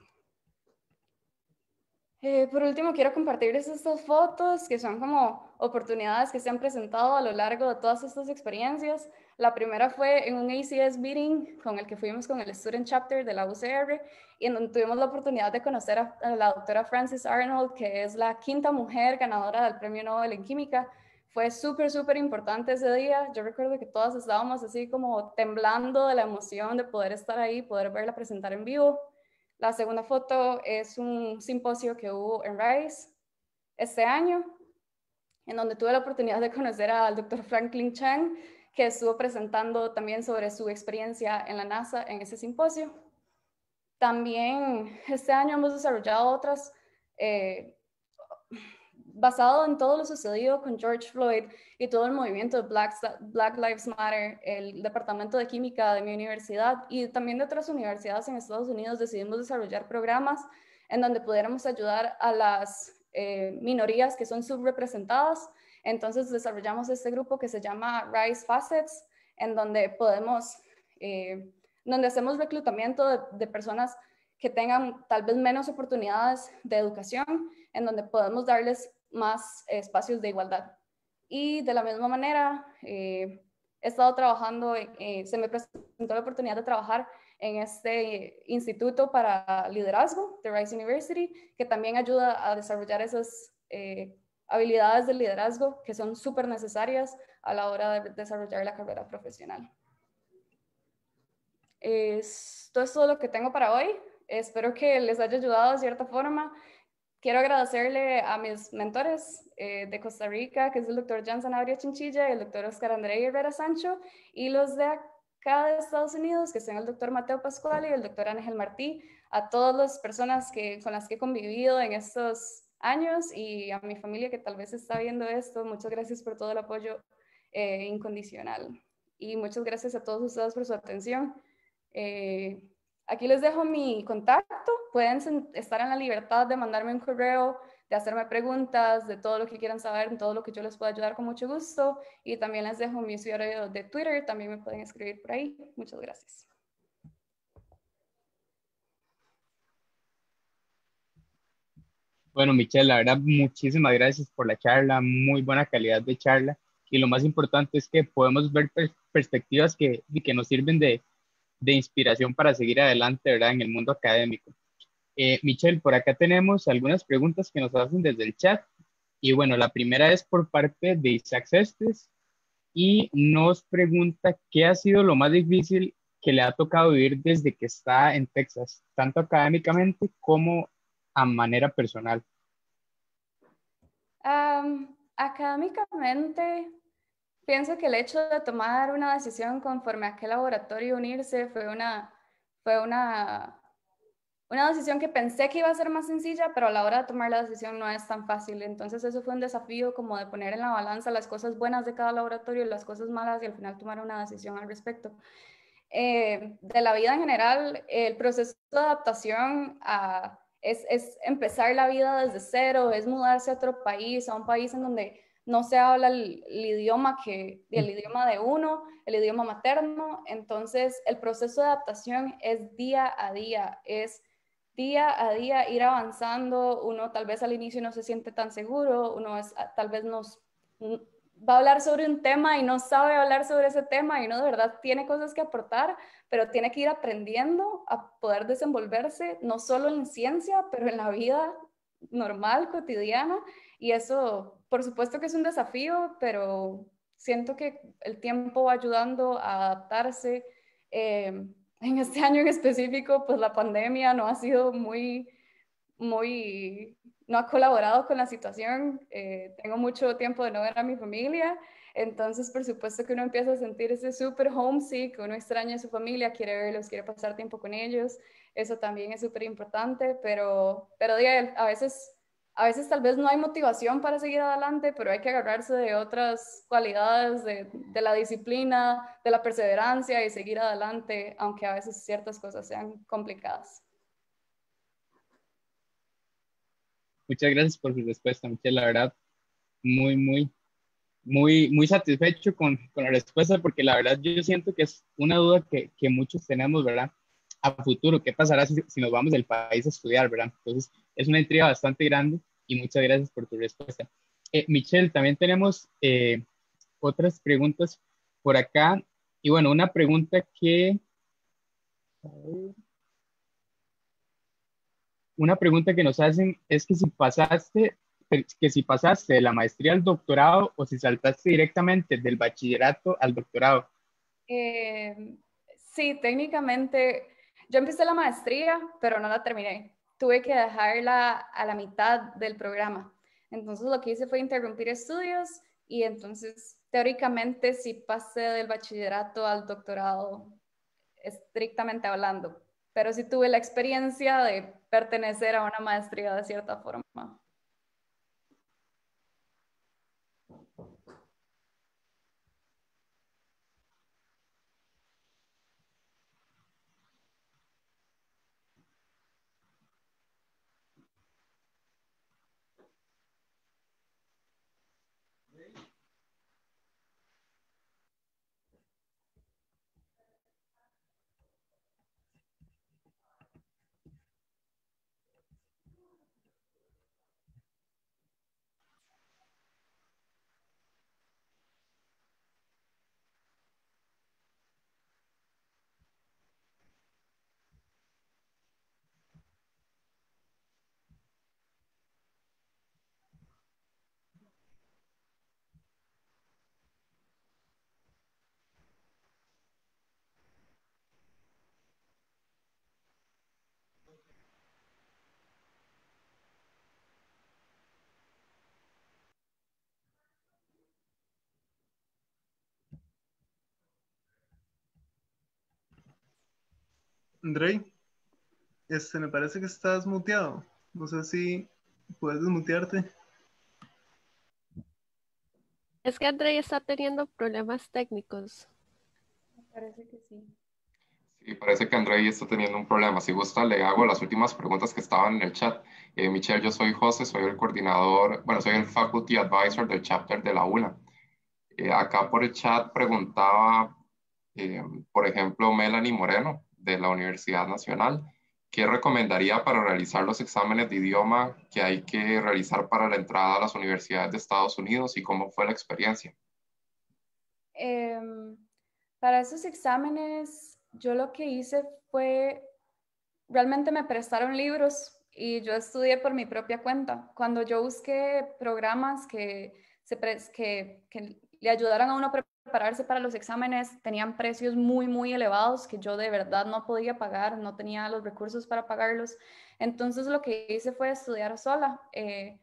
Eh, por último, quiero compartirles estas fotos que son como oportunidades que se han presentado a lo largo de todas estas experiencias. La primera fue en un ACS meeting con el que fuimos con el Student Chapter de la UCR y en donde tuvimos la oportunidad de conocer a, la doctora Frances Arnold, que es la quinta mujer ganadora del Premio Nobel en Química. Fue súper, súper importante ese día. Yo recuerdo que todas estábamos así como temblando de la emoción de poder estar ahí, poder verla presentar en vivo. La segunda foto es un simposio que hubo en Rice este año, en donde tuve la oportunidad de conocer al doctor Franklin Chang, que estuvo presentando también sobre su experiencia en la NASA en ese simposio. También este año hemos desarrollado otras eh, basado en todo lo sucedido con George Floyd y todo el movimiento de Black, Black Lives Matter, el Departamento de Química de mi universidad y también de otras universidades en Estados Unidos decidimos desarrollar programas en donde pudiéramos ayudar a las eh, minorías que son subrepresentadas. Entonces desarrollamos este grupo que se llama Rise Facets, en donde podemos, eh, donde hacemos reclutamiento de, de personas que tengan tal vez menos oportunidades de educación, en donde podemos darles más espacios de igualdad. Y de la misma manera, eh, he estado trabajando, eh, se me presentó la oportunidad de trabajar en este instituto para liderazgo, de Rice University, que también ayuda a desarrollar esas eh, habilidades de liderazgo que son súper necesarias a la hora de desarrollar la carrera profesional. Esto es todo lo que tengo para hoy. Espero que les haya ayudado de cierta forma. Quiero agradecerle a mis mentores eh, de Costa Rica, que es el doctor Jan Sanabria Chinchilla y el doctor Oscar André Herrera Sancho, y los de acá de Estados Unidos, que son el doctor Mateo Pascual y el doctor Ángel Martí, a todas las personas que, con las que he convivido en estos años y a mi familia que tal vez está viendo esto, muchas gracias por todo el apoyo eh, incondicional. Y muchas gracias a todos ustedes por su atención. Eh, Aquí les dejo mi contacto. Pueden estar en la libertad de mandarme un correo, de hacerme preguntas, de todo lo que quieran saber, en todo lo que yo les pueda ayudar con mucho gusto. Y también les dejo mi usuario de Twitter, también me pueden escribir por ahí. Muchas gracias. Bueno, Michelle, la verdad, muchísimas gracias por la charla, muy buena calidad de charla. Y lo más importante es que podemos ver perspectivas que, que nos sirven de, de inspiración para seguir adelante, ¿verdad? En el mundo académico. Eh, Michelle, por acá tenemos algunas preguntas que nos hacen desde el chat. Y bueno, la primera es por parte de Isaac Estes y nos pregunta qué ha sido lo más difícil que le ha tocado vivir desde que está en Texas, tanto académicamente como a manera personal. académicamente, pienso que el hecho de tomar una decisión conforme a qué laboratorio unirse fue una, fue una, una decisión que pensé que iba a ser más sencilla, pero a la hora de tomar la decisión no es tan fácil. Entonces eso fue un desafío como de poner en la balanza las cosas buenas de cada laboratorio y las cosas malas y al final tomar una decisión al respecto. Eh, de la vida en general, el proceso de adaptación a, es, es empezar la vida desde cero, es mudarse a otro país, a un país en donde no se habla el, idioma que mm. el idioma de uno, el idioma materno, entonces el proceso de adaptación es día a día, es día a día ir avanzando, uno tal vez al inicio no se siente tan seguro, uno es, ah, tal vez nos mm, va a hablar sobre un tema y no sabe hablar sobre ese tema y uno de verdad tiene cosas que aportar, pero tiene que ir aprendiendo a poder desenvolverse, no solo en ciencia, pero en la vida normal, cotidiana, y eso por supuesto que es un desafío, pero siento que el tiempo va ayudando a adaptarse. Eh, en este año en específico, pues la pandemia no ha sido muy, muy, no ha colaborado con la situación. Eh, tengo mucho tiempo de no ver a mi familia, entonces por supuesto que uno empieza a sentir sentirse súper homesick, uno extraña a su familia, quiere verlos, quiere pasar tiempo con ellos. Eso también es súper importante, pero, pero a veces a veces tal vez no hay motivación para seguir adelante, pero hay que agarrarse de otras cualidades, de, la disciplina, de la perseverancia y seguir adelante, aunque a veces ciertas cosas sean complicadas. Muchas gracias por su respuesta, Michelle. La verdad, muy, muy, muy, muy satisfecho con, con la respuesta porque la verdad yo siento que es una duda que, que muchos tenemos, ¿verdad? a futuro, qué pasará si, nos vamos del país a estudiar, ¿verdad? Entonces, es una intriga bastante grande y muchas gracias por tu respuesta. Eh, Michelle, también tenemos eh, otras preguntas por acá. Y bueno, una pregunta que... Una pregunta que nos hacen es que si pasaste eh, que si pasaste de la maestría al doctorado o si saltaste directamente del bachillerato al doctorado. sí, técnicamente yo empecé la maestría, pero no la terminé. Tuve que dejarla a la mitad del programa. Entonces lo que hice fue interrumpir estudios y entonces teóricamente sí pasé del bachillerato al doctorado, estrictamente hablando, pero sí tuve la experiencia de pertenecer a una maestría de cierta forma. Andrey, este, me parece que estás muteado. No sé si puedes desmutearte. Es que Andrei está teniendo problemas técnicos. Me parece que sí. Sí, parece que Andrei está teniendo un problema. Si gusta, le hago las últimas preguntas que estaban en el chat. Eh, Michelle, yo soy José, soy el coordinador, bueno, soy el Faculty Advisor del chapter de la ULA. Eh, acá por el chat preguntaba, eh, por ejemplo, Melanie Moreno, de la Universidad Nacional, ¿qué recomendaría para realizar los exámenes de idioma que hay que realizar para la entrada a las universidades de Estados Unidos y cómo fue la experiencia? Em, para esos exámenes, yo lo que hice fue, realmente me prestaron libros y yo estudié por mi propia cuenta. Cuando yo busqué programas que, se que, que le ayudaran a uno a prepararse para los exámenes tenían precios muy, muy elevados que yo de verdad no podía pagar, no tenía los recursos para pagarlos. Entonces lo que hice fue estudiar sola. Eh,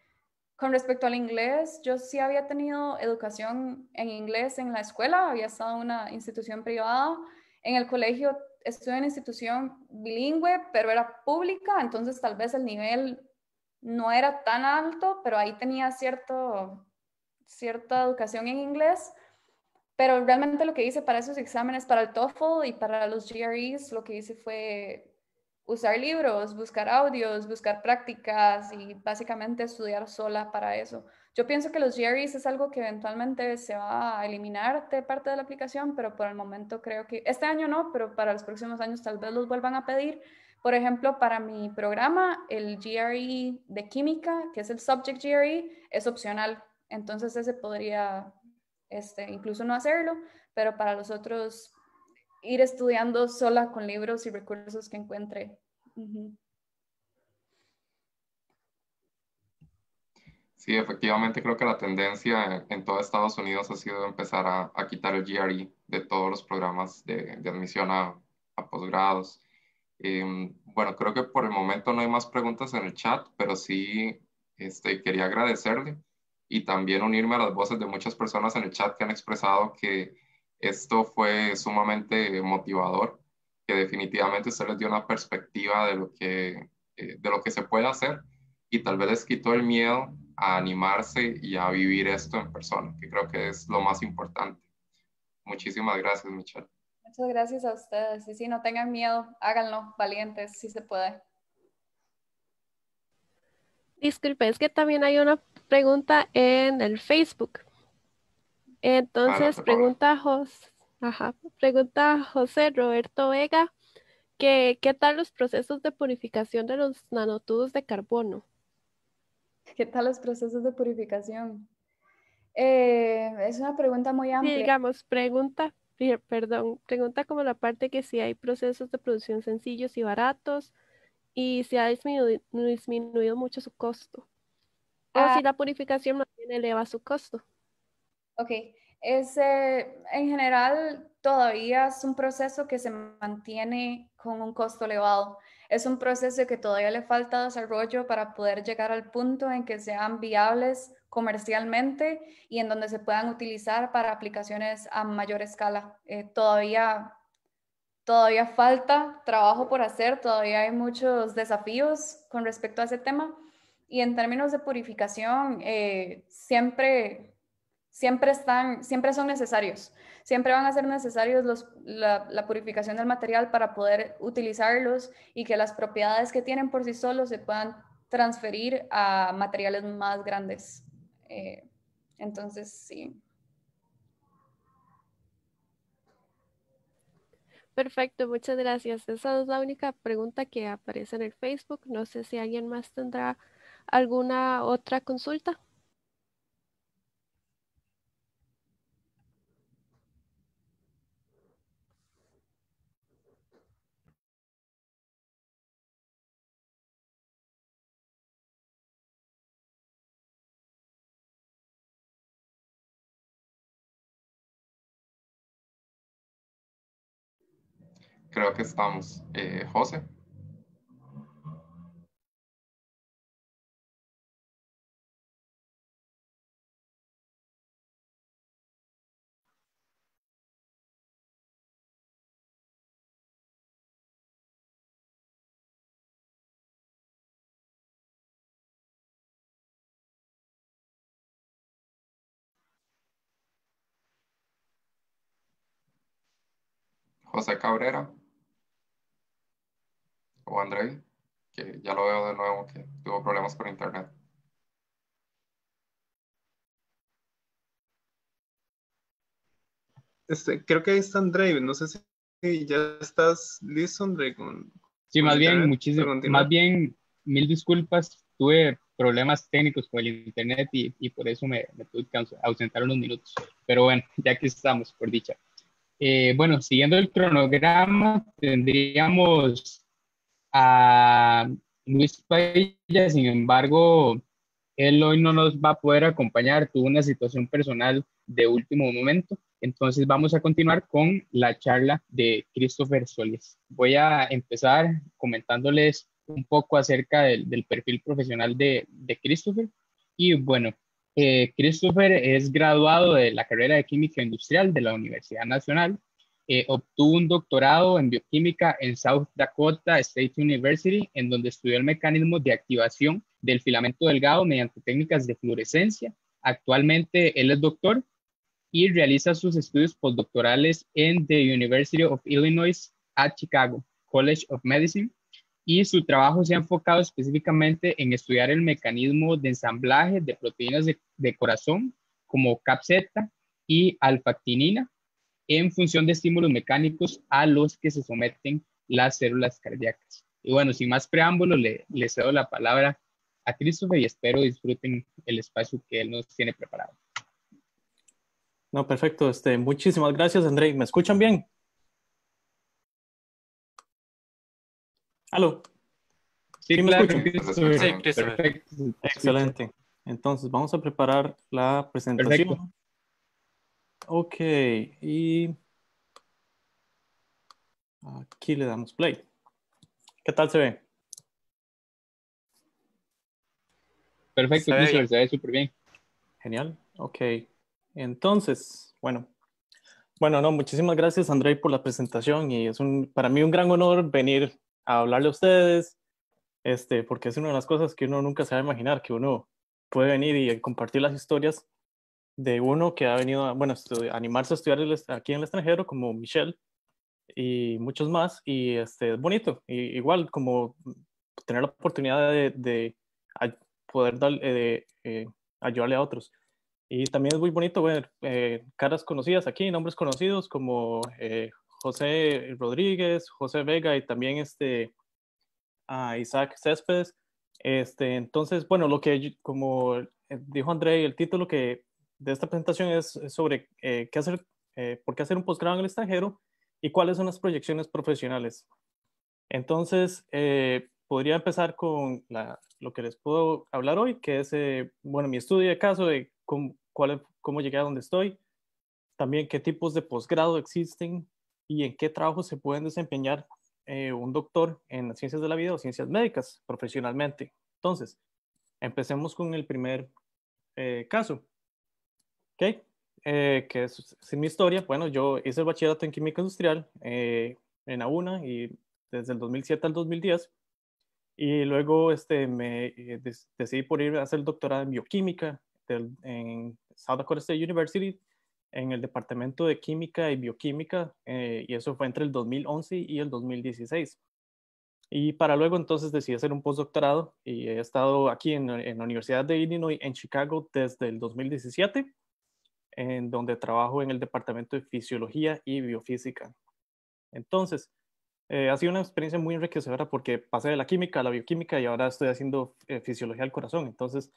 con respecto al inglés, yo sí había tenido educación en inglés en la escuela, había estado en una institución privada, en el colegio estuve en una institución bilingüe, pero era pública, entonces tal vez el nivel no era tan alto, pero ahí tenía cierto, cierta educación en inglés. Pero realmente lo que hice para esos exámenes, para el TOEFL y para los GREs, lo que hice fue usar libros, buscar audios, buscar prácticas y básicamente estudiar sola para eso. Yo pienso que los GREs es algo que eventualmente se va a eliminar de parte de la aplicación, pero por el momento creo que este año no, pero para los próximos años tal vez los vuelvan a pedir. Por ejemplo, para mi programa, el GRE de química, que es el Subject GRE, es opcional. Entonces ese podría este, incluso no hacerlo, pero para los otros ir estudiando sola con libros y recursos que encuentre. Sí, efectivamente creo que la tendencia en todo Estados Unidos ha sido empezar a, quitar el GRE de todos los programas de, admisión a, posgrados. Em, bueno, creo que por el momento no hay más preguntas en el chat, pero sí este, quería agradecerle y también unirme a las voces de muchas personas en el chat que han expresado que esto fue sumamente motivador, que definitivamente se les dio una perspectiva de lo que, eh, de lo que se puede hacer y tal vez les quitó el miedo a animarse y a vivir esto en persona, que creo que es lo más importante. Muchísimas gracias, Michelle. Muchas gracias a ustedes. Y si no tengan miedo, háganlo, valientes, si se puede. Disculpe, es que también hay una pregunta en el Facebook. Entonces ah, pregunta, José, pregunta José Roberto Vega que qué tal los procesos de purificación de los nanotubos de carbono. ¿Qué tal los procesos de purificación? Eh, es una pregunta muy amplia. digamos, pregunta, eh, perdón, pregunta como la parte que si hay procesos de producción sencillos y baratos, y se ha disminuido, mucho su costo. O ah. si la purificación más eleva su costo. Ok. Eh, en general, todavía es un proceso que se mantiene con un costo elevado. Es un proceso que todavía le falta desarrollo para poder llegar al punto en que sean viables comercialmente y en donde se puedan utilizar para aplicaciones a mayor escala. Eh, todavía todavía falta trabajo por hacer, todavía hay muchos desafíos con respecto a ese tema. Y en términos de purificación, eh, siempre, siempre, están, siempre son necesarios. Siempre van a ser necesarios la, purificación del material para poder utilizarlos y que las propiedades que tienen por sí solos se puedan transferir a materiales más grandes. Eh, entonces, sí. Perfecto, muchas gracias. Esa es la única pregunta que aparece en el Facebook. No sé si alguien más tendrá alguna otra consulta. creo que estamos. Eh, José. José Cabrera o Andrei, que ya lo veo de nuevo que tuvo problemas con internet. Este, creo que ahí está no sé si ya estás listo, Andrei. Con, sí, más bien, muchísimas, más bien, mil disculpas, tuve problemas técnicos con el internet y, y por eso me, tuve que ausentar unos minutos. Pero bueno, ya que estamos, por dicha. Eh, bueno, siguiendo el cronograma, tendríamos a Luis Pailla, sin embargo, él hoy no nos va a poder acompañar, tuvo una situación personal de último momento, entonces vamos a continuar con la charla de Christopher Solis. Voy a empezar comentándoles un poco acerca del, perfil profesional de, Christopher. Y bueno, eh, Christopher es graduado de la carrera de Química Industrial de la Universidad Nacional eh, obtuvo un doctorado en bioquímica en South Dakota State University, en donde estudió el mecanismo de activación del filamento delgado mediante técnicas de fluorescencia. Actualmente él es doctor y realiza sus estudios postdoctorales en The University of Illinois at Chicago College of Medicine y su trabajo se ha enfocado específicamente en estudiar el mecanismo de ensamblaje de proteínas de, corazón como capseta y alfactinina en función de estímulos mecánicos a los que se someten las células cardíacas. Y bueno, sin más preámbulos, le, cedo la palabra a Christopher y espero disfruten el espacio que él nos tiene preparado. No, perfecto. Este, muchísimas gracias, André. ¿Me escuchan bien? ¿Aló? Sí, claro, Sí, Perfecto. Excelente. Entonces, vamos a preparar la presentación. Ok, y aquí le damos play. ¿Qué tal se ve? Perfecto, se ve, súper bien. Genial, ok. Entonces, bueno. Bueno, no, muchísimas gracias, André, por la presentación y es un, para mí un gran honor venir a hablarle a ustedes, este, porque es una de las cosas que uno nunca se va a imaginar, que uno puede venir y compartir las historias de uno que ha venido a, bueno, animarse a estudiar aquí en el extranjero, como Michelle y muchos más, y este, es bonito, igual como tener la oportunidad de, poder dar, de eh, eh, ayudarle a otros. Y también es muy bonito ver eh, caras conocidas aquí, nombres conocidos como José Rodríguez, José Vega y también este, a Isaac Céspedes. Este, entonces, bueno, lo que como dijo André, el título que de esta presentación es sobre eh, qué hacer, eh, por qué hacer un posgrado en el extranjero y cuáles son las proyecciones profesionales. Entonces, eh, podría empezar con lo que les puedo hablar hoy, que es, bueno, mi estudio de caso de cómo, cuál, cómo llegué a donde estoy, también qué tipos de posgrado existen y en qué trabajo se pueden desempeñar un doctor en las ciencias de la vida o ciencias médicas profesionalmente. Entonces, empecemos con el primer caso. Eh, que es, mi historia. Bueno, yo hice el bachillerato en química industrial eh, en la UNA y desde el 2007 al 2010. Y luego este, me eh, decidí por ir a hacer el doctorado en bioquímica en South Dakota State University en el departamento de química y bioquímica y eso fue entre el 2011 y el 2016. Y para luego entonces decidí hacer un postdoctorado y he estado aquí en, en la Universidad de Illinois en Chicago desde el 2017 en donde trabajo en el departamento de fisiología y biofísica. Entonces, eh, ha sido una experiencia muy enriquecedora porque pasé de la química a la bioquímica y ahora estoy haciendo eh, fisiología del corazón. Entonces,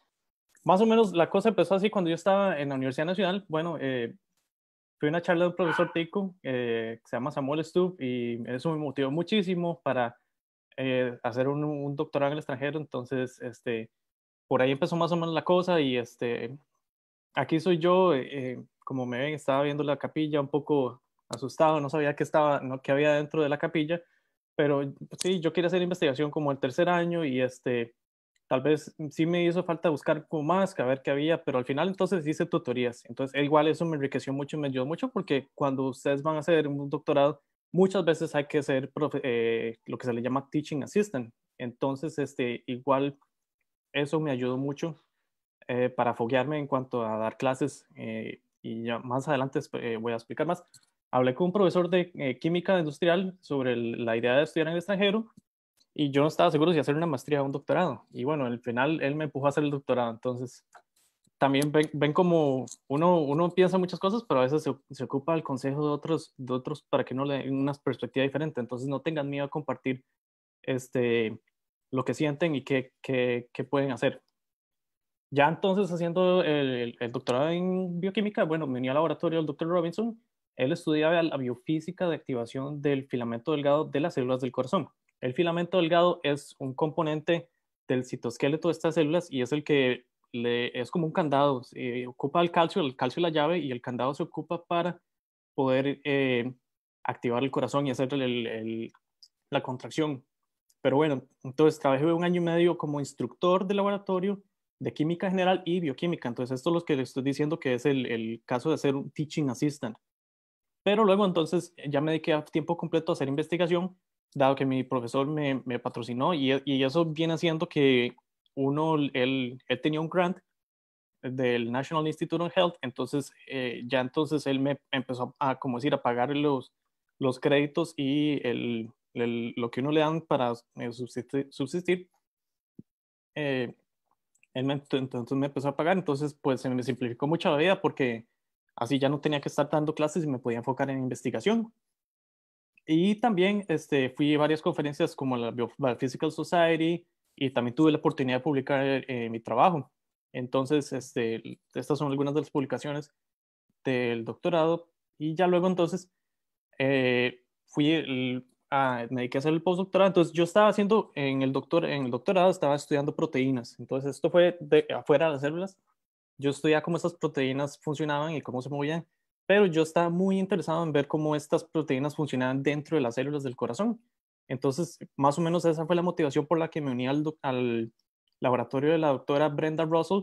más o menos la cosa empezó así cuando yo estaba en la Universidad Nacional. Bueno, eh, fui a una charla de un profesor tico que se llama Samuel Stubb y eso me motivó muchísimo para hacer un, doctorado en el extranjero. Entonces, este, por ahí empezó más o menos la cosa y este, aquí soy yo, eh, como me ven, estaba viendo la capilla un poco asustado, no sabía qué estaba, no, qué había dentro de la capilla, pero sí, yo quería hacer investigación como el tercer año y este, tal vez sí me hizo falta buscar como más, que a ver qué había, pero al final entonces hice tutorías, entonces e igual eso me enriqueció mucho, y me ayudó mucho porque cuando ustedes van a hacer un doctorado, muchas veces hay que ser eh, lo que se le llama teaching assistant, entonces este, igual eso me ayudó mucho eh, para foguearme en cuanto a dar clases eh, y ya más adelante eh, voy a explicar más. Hablé con un profesor de química industrial sobre la idea de estudiar en el extranjero y yo no estaba seguro si hacer una maestría o un doctorado. Y bueno, al final él me empujó a hacer el doctorado. Entonces, también ven, como uno, uno piensa muchas cosas, pero a veces se, ocupa el consejo de otros, de otros para que no le den una perspectiva diferente. Entonces, no tengan miedo a compartir este, lo que sienten y qué, qué, qué pueden hacer. Ya entonces haciendo el, doctorado en bioquímica, bueno, me uní al laboratorio del doctor Robinson. Él estudiaba la biofísica de activación del filamento delgado de las células del corazón. El filamento delgado es un componente del citosqueleto de estas células y es el que es como un candado, eh, ocupa el calcio, el calcio es la llave y el candado se ocupa para poder eh, activar el corazón y hacer la contracción. Pero bueno, entonces trabajé un año y medio como instructor de laboratorio de química general y bioquímica. Entonces, esto es lo que le estoy diciendo que es el, el caso de ser un teaching assistant. Pero luego entonces ya me dediqué a tiempo completo a hacer investigación, dado que mi profesor me, me patrocinó y, y, eso viene haciendo que uno, él, él, tenía un grant del National Institute of Health, entonces eh, ya entonces él me empezó a, como decir, a pagar los, los créditos y el, el, lo que uno le dan para eh, subsistir. subsistir. Eh, entonces me empezó a pagar, entonces pues se me simplificó mucho la vida porque así ya no tenía que estar dando clases y me podía enfocar en investigación. Y también este, fui a varias conferencias como la Biophysical Society y también tuve la oportunidad de publicar eh, mi trabajo. Entonces, este, estas son algunas de las publicaciones del doctorado y ya luego entonces eh, fui, el, Ah, me dediqué a hacer el postdoctorado, entonces yo estaba haciendo, en el, doctor, en el doctorado estaba estudiando proteínas, entonces esto fue de afuera de las células, yo estudiaba cómo estas proteínas funcionaban y cómo se movían, pero yo estaba muy interesado en ver cómo estas proteínas funcionaban dentro de las células del corazón. Entonces, más o menos esa fue la motivación por la que me uní al, al laboratorio de la doctora Brenda Russell,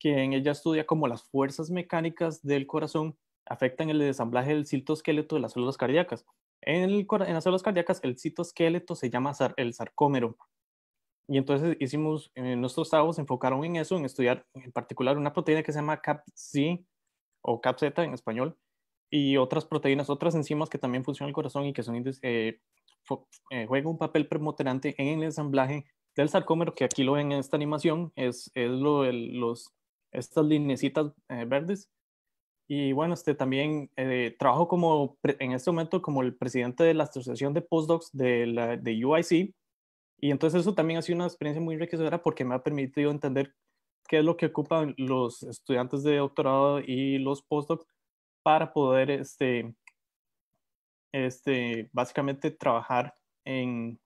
quien ella estudia cómo las fuerzas mecánicas del corazón afectan el desamblaje del citoesqueleto de las células cardíacas. En, las células cardíacas, el citoesqueleto se llama el sarcómero. Y entonces hicimos, eh, nuestros trabajos se enfocaron en eso, en estudiar en particular una proteína que se llama CAPC o CAPZ en español, y otras proteínas, otras enzimas que también funcionan en el corazón y que son, eh, eh, juegan un papel preponderante en el ensamblaje del sarcómero, que aquí lo ven en esta animación, es, es lo, de los, estas linecitas verdes y bueno, este también eh, trabajo como en este momento como el presidente de la Asociación de Postdocs de, de UIC. Y entonces eso también ha sido una experiencia muy enriquecedora porque me ha permitido entender qué es lo que ocupan los estudiantes de doctorado y los postdocs para poder este, este, básicamente trabajar en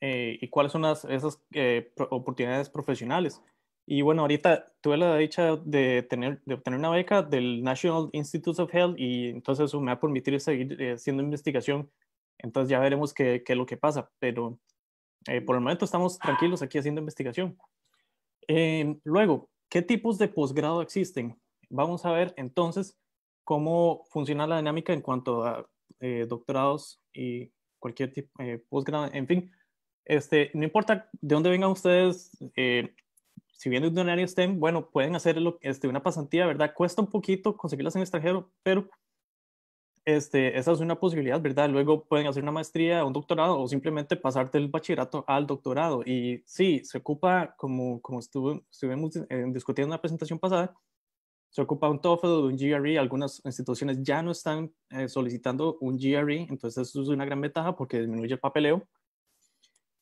eh, y cuáles son esas eh, oportunidades profesionales. Y bueno, ahorita tuve la dicha de, tener, de obtener una beca del National Institutes of Health y entonces eso me va a permitir seguir eh, haciendo investigación. Entonces ya veremos qué, qué es lo que pasa, pero eh, por el momento estamos tranquilos aquí haciendo investigación. Eh, luego, ¿qué tipos de posgrado existen? Vamos a ver entonces cómo funciona la dinámica en cuanto a doctorados y cualquier tipo de posgrado, en fin. Este, no importa de dónde vengan ustedes, si bien de un área STEM, bueno, pueden hacer este, una pasantía, ¿verdad? Cuesta un poquito conseguirlas en extranjero, pero este, esa es una posibilidad, ¿verdad? Luego pueden hacer una maestría, un doctorado o simplemente pasarte el bachillerato al doctorado. Y sí, se ocupa, como, como estuvo, estuvimos discutiendo en la presentación pasada, se ocupa un TOEFL, un GRE, algunas instituciones ya no están eh, solicitando un GRE, entonces eso es una gran ventaja porque disminuye el papeleo.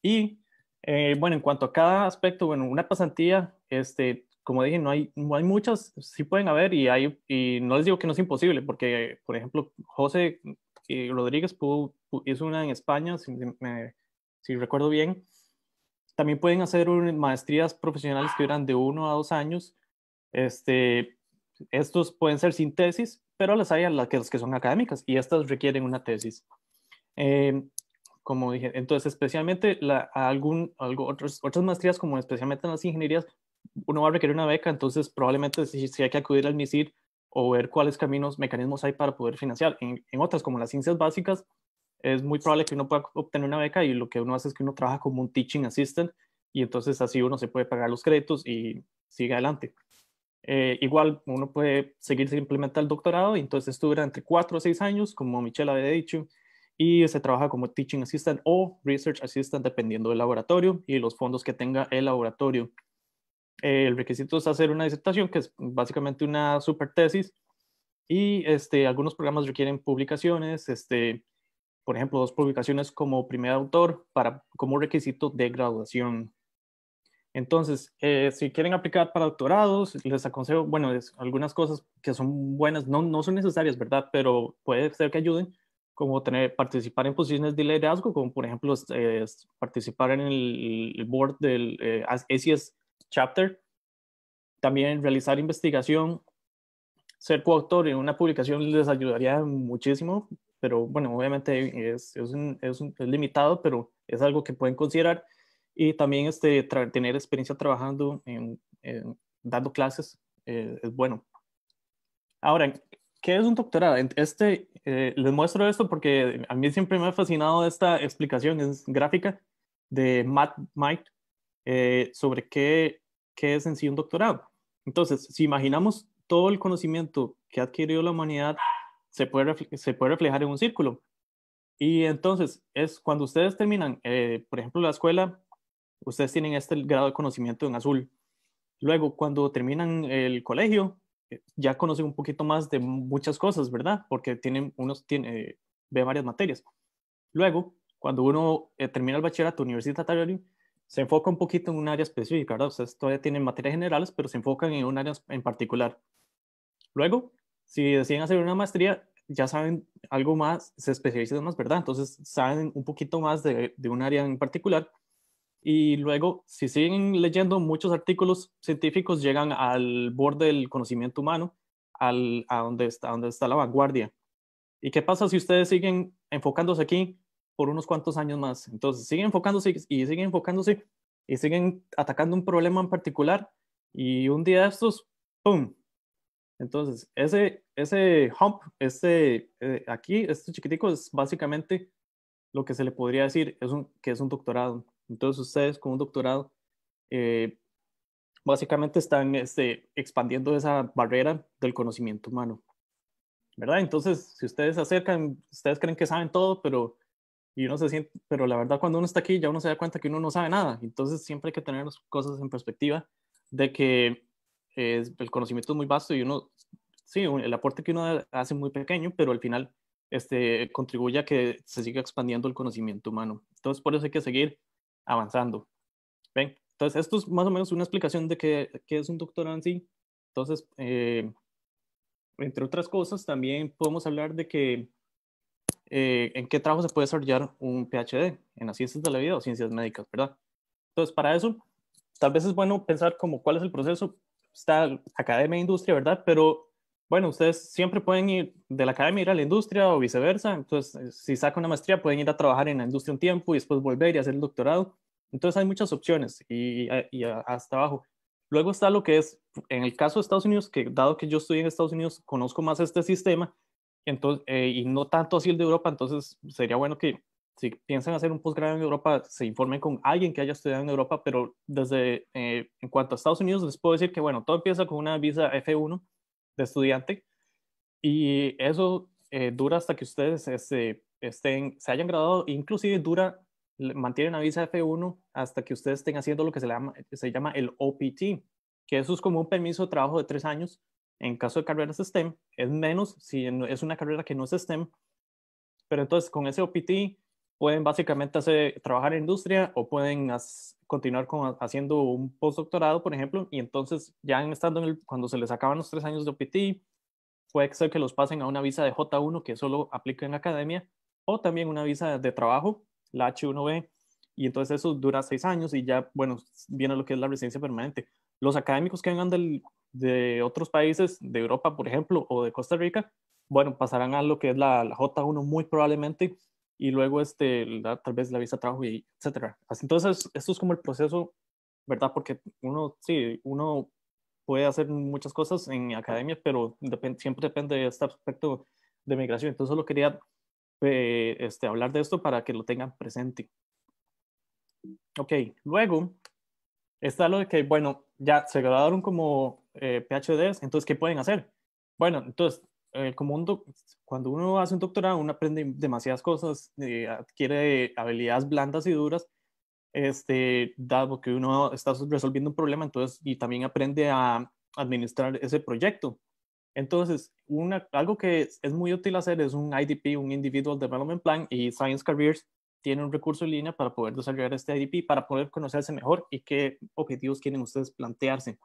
Y eh, bueno, en cuanto a cada aspecto, bueno, una pasantía, este, como dije, no hay, no hay muchas, sí pueden haber y, hay, y no les digo que no es imposible, porque, por ejemplo, José eh, Rodríguez pudo, hizo una en España, si, recuerdo bien. También pueden hacer maestrías profesionales que duran de uno a dos años. Este, estos pueden ser sin tesis, pero las hay las que, las que son académicas y estas requieren una tesis. Eh, como dije, entonces especialmente la, algún, otras maestrías, como especialmente en las ingenierías, uno va a requerir una beca, entonces probablemente si, hay que acudir al MISIR o ver cuáles caminos, mecanismos hay para poder financiar. En, otras, como las ciencias básicas, es muy probable que uno pueda obtener una beca y lo que uno hace es que uno trabaja como un teaching assistant y entonces así uno se puede pagar los créditos y sigue adelante. Eh, igual uno puede seguir simplemente el doctorado y entonces esto dura entre cuatro o seis años, como Michelle había dicho, y se trabaja como Teaching Assistant o Research Assistant dependiendo del laboratorio y los fondos que tenga el laboratorio. Eh, el requisito es hacer una disertación, que es básicamente una super tesis, y este, algunos programas requieren publicaciones, este, por ejemplo, dos publicaciones como primer autor para, como requisito de graduación. Entonces, eh, si quieren aplicar para doctorados, les aconsejo, bueno, algunas cosas que son buenas, no, no son necesarias, ¿verdad? Pero puede ser que ayuden como tener, participar en posiciones de liderazgo, como por ejemplo eh, participar en el, board del eh, ACS Chapter, también realizar investigación, ser coautor en una publicación les ayudaría muchísimo, pero bueno, obviamente es, limitado, pero es algo que pueden considerar. Y también este, tener experiencia trabajando en, dando clases eh, es bueno. Ahora, ¿Qué es un doctorado? Este, eh, les muestro esto porque a mí siempre me ha fascinado esta explicación gráfica de Matt Mike eh, sobre qué, qué es en sí un doctorado. Entonces, si imaginamos todo el conocimiento que ha adquirido la humanidad, se puede, se puede reflejar en un círculo. Y entonces, es cuando ustedes terminan, eh, por ejemplo, la escuela, ustedes tienen este grado de conocimiento en azul. Luego, cuando terminan el colegio, eh, ya conocen un poquito más de muchas cosas, ¿verdad? Porque tienen, unos tiene, eh, ve varias materias. Luego, cuando uno eh, termina el bachillerato universitario, se enfoca un poquito en un área específica, ¿verdad? sea, todavía tienen materias generales, pero se enfocan en un área en particular. Luego, si deciden hacer una maestría, ya saben algo más, se especializan más, ¿verdad? Entonces, saben un poquito más de, de un área en particular y luego, si siguen leyendo muchos artículos científicos, llegan al borde del conocimiento humano, al, a, donde está, donde está la vanguardia. ¿Y qué pasa si ustedes siguen enfocándose aquí por unos cuantos años más? Entonces, siguen enfocándose y siguen enfocándose y siguen atacando un problema en particular y un día de estos, ¡pum! Entonces, ese, ese hump, este, eh, aquí, este chiquitico es básicamente lo que se le podría decir es un, que es un doctorado. Entonces ustedes con un doctorado eh, básicamente están este, expandiendo esa barrera del conocimiento humano, ¿verdad? Entonces, si ustedes se acercan, ustedes creen que saben todo, pero, y uno se siente, pero la verdad cuando uno está aquí ya uno se da cuenta que uno no sabe nada. Entonces siempre hay que tener las cosas en perspectiva de que eh, el conocimiento es muy vasto y uno, sí, el aporte que uno hace es muy pequeño, pero al final este, contribuye a que se siga expandiendo el conocimiento humano. Entonces, por eso hay que seguir avanzando. ¿Ven? Entonces, esto es más o menos una explicación de qué, es un doctorado en sí. Entonces, eh, entre otras cosas, también podemos hablar de que eh, en qué trabajo se puede desarrollar un PhD, en las ciencias de la vida o ciencias médicas, ¿verdad? Entonces, para eso, tal vez es bueno pensar como cuál es el proceso, está academia e industria, ¿verdad? Pero bueno, ustedes siempre pueden ir de la academia ir a la industria o viceversa. Entonces, eh, si saca una maestría, pueden ir a trabajar en la industria un tiempo y después volver y hacer el doctorado. Entonces, hay muchas opciones y, hasta abajo. Luego está lo que es, en el caso de Estados Unidos, que dado que yo estoy en Estados Unidos, conozco más este sistema entonces, eh, y no tanto así el de Europa, entonces sería bueno que si piensan hacer un posgrado en Europa, se informen con alguien que haya estudiado en Europa, pero desde, eh, en cuanto a Estados Unidos, les puedo decir que, bueno, todo empieza con una visa F1, de estudiante y eso eh, dura hasta que ustedes este, estén, se hayan graduado, inclusive dura, mantienen la visa F1 hasta que ustedes estén haciendo lo que se llama, se llama el OPT, que eso es como un permiso de trabajo de tres años en caso de carreras STEM, es menos si es una carrera que no es STEM, pero entonces con ese OPT pueden básicamente hacer, trabajar en industria o pueden continuar con, haciendo un postdoctorado, por ejemplo, y entonces ya estando en el, cuando se les acaban los tres años de OPT, puede ser que los pasen a una visa de J1 que solo aplica en academia o también una visa de trabajo, la H1B, y entonces eso dura seis años y ya, bueno, viene lo que es la residencia permanente. Los académicos que vengan del, de otros países, de Europa, por ejemplo, o de Costa Rica, bueno, pasarán a lo que es la, la J1 muy probablemente y luego este, tal vez la visa de trabajo, y etcétera. Entonces, esto es como el proceso, ¿verdad? Porque uno, sí, uno puede hacer muchas cosas en academia, pero siempre depende de este aspecto de migración. Entonces, solo quería eh, este, hablar de esto para que lo tengan presente. Ok, luego está lo de que, bueno, ya se graduaron como eh, PhDs, entonces, ¿qué pueden hacer? Bueno, entonces, eh, como cuando uno hace un doctorado, uno aprende demasiadas cosas, eh, adquiere habilidades blandas y duras, este, dado que uno está resolviendo un problema, entonces, y también aprende a administrar ese proyecto. Entonces, una, algo que es muy útil hacer es un IDP, un Individual Development Plan, y Science Careers tiene un recurso en línea para poder desarrollar este IDP, para poder conocerse mejor y qué objetivos quieren ustedes plantearse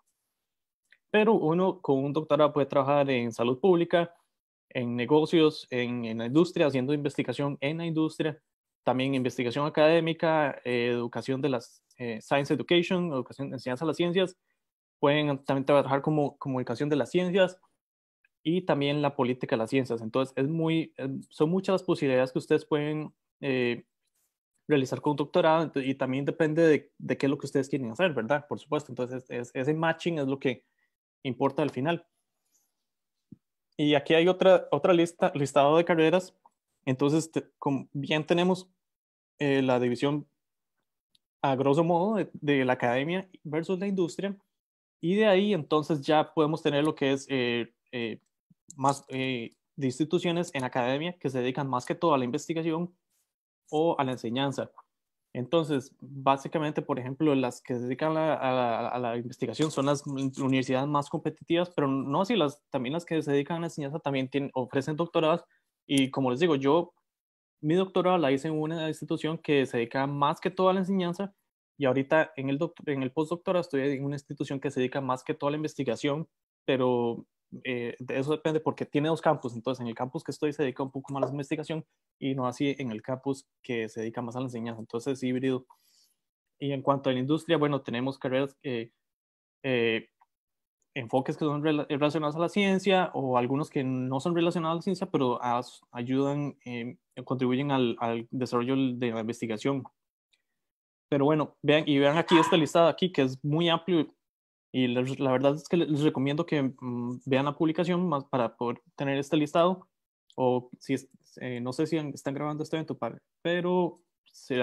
pero uno con un doctorado puede trabajar en salud pública, en negocios, en, la industria, haciendo investigación en la industria, también investigación académica, eh, educación de las eh, Science Education, educación, enseñanza a las ciencias, pueden también trabajar como comunicación de las ciencias y también la política de las ciencias. Entonces, es muy, eh, son muchas las posibilidades que ustedes pueden realizar con un doctorado y también depende de, de, qué es lo que ustedes quieren hacer, ¿verdad? Por supuesto, entonces es, ese matching es lo que importa al final. Y aquí hay otra, otra lista, listado de carreras. Entonces, bien tenemos eh, la división a grosso modo de, la academia versus la industria. Y de ahí entonces ya podemos tener lo que es eh, eh, más de instituciones en academia que se dedican más que todo a la investigación o a la enseñanza. Entonces, básicamente, por ejemplo, las que se dedican a, la, investigación son las universidades más competitivas, pero no así, las, también las que se dedican a la enseñanza también tienen, ofrecen doctorados. Y como les digo, yo mi doctorado la hice en una institución que se dedica más que todo a la enseñanza y ahorita en el, en el postdoctorado estoy en una institución que se dedica más que todo a la investigación, pero eh, eso depende porque tiene dos campus, entonces en el campus que estoy se dedica un poco más a la investigación y no así en el campus que se dedica más a la enseñanza, entonces es híbrido. Y en cuanto a la industria, bueno, tenemos carreras que, eh, enfoques que son relacionados a la ciencia o algunos que no son relacionados a la ciencia, pero ayudan, em, contribuyen al, al desarrollo de la investigación. Pero bueno, vean y vean aquí esta lista de aquí que es muy amplio y la verdad es que les recomiendo que mm, vean la publicación más para poder tener este listado. O si eh, no sé si están grabando este evento, para, pero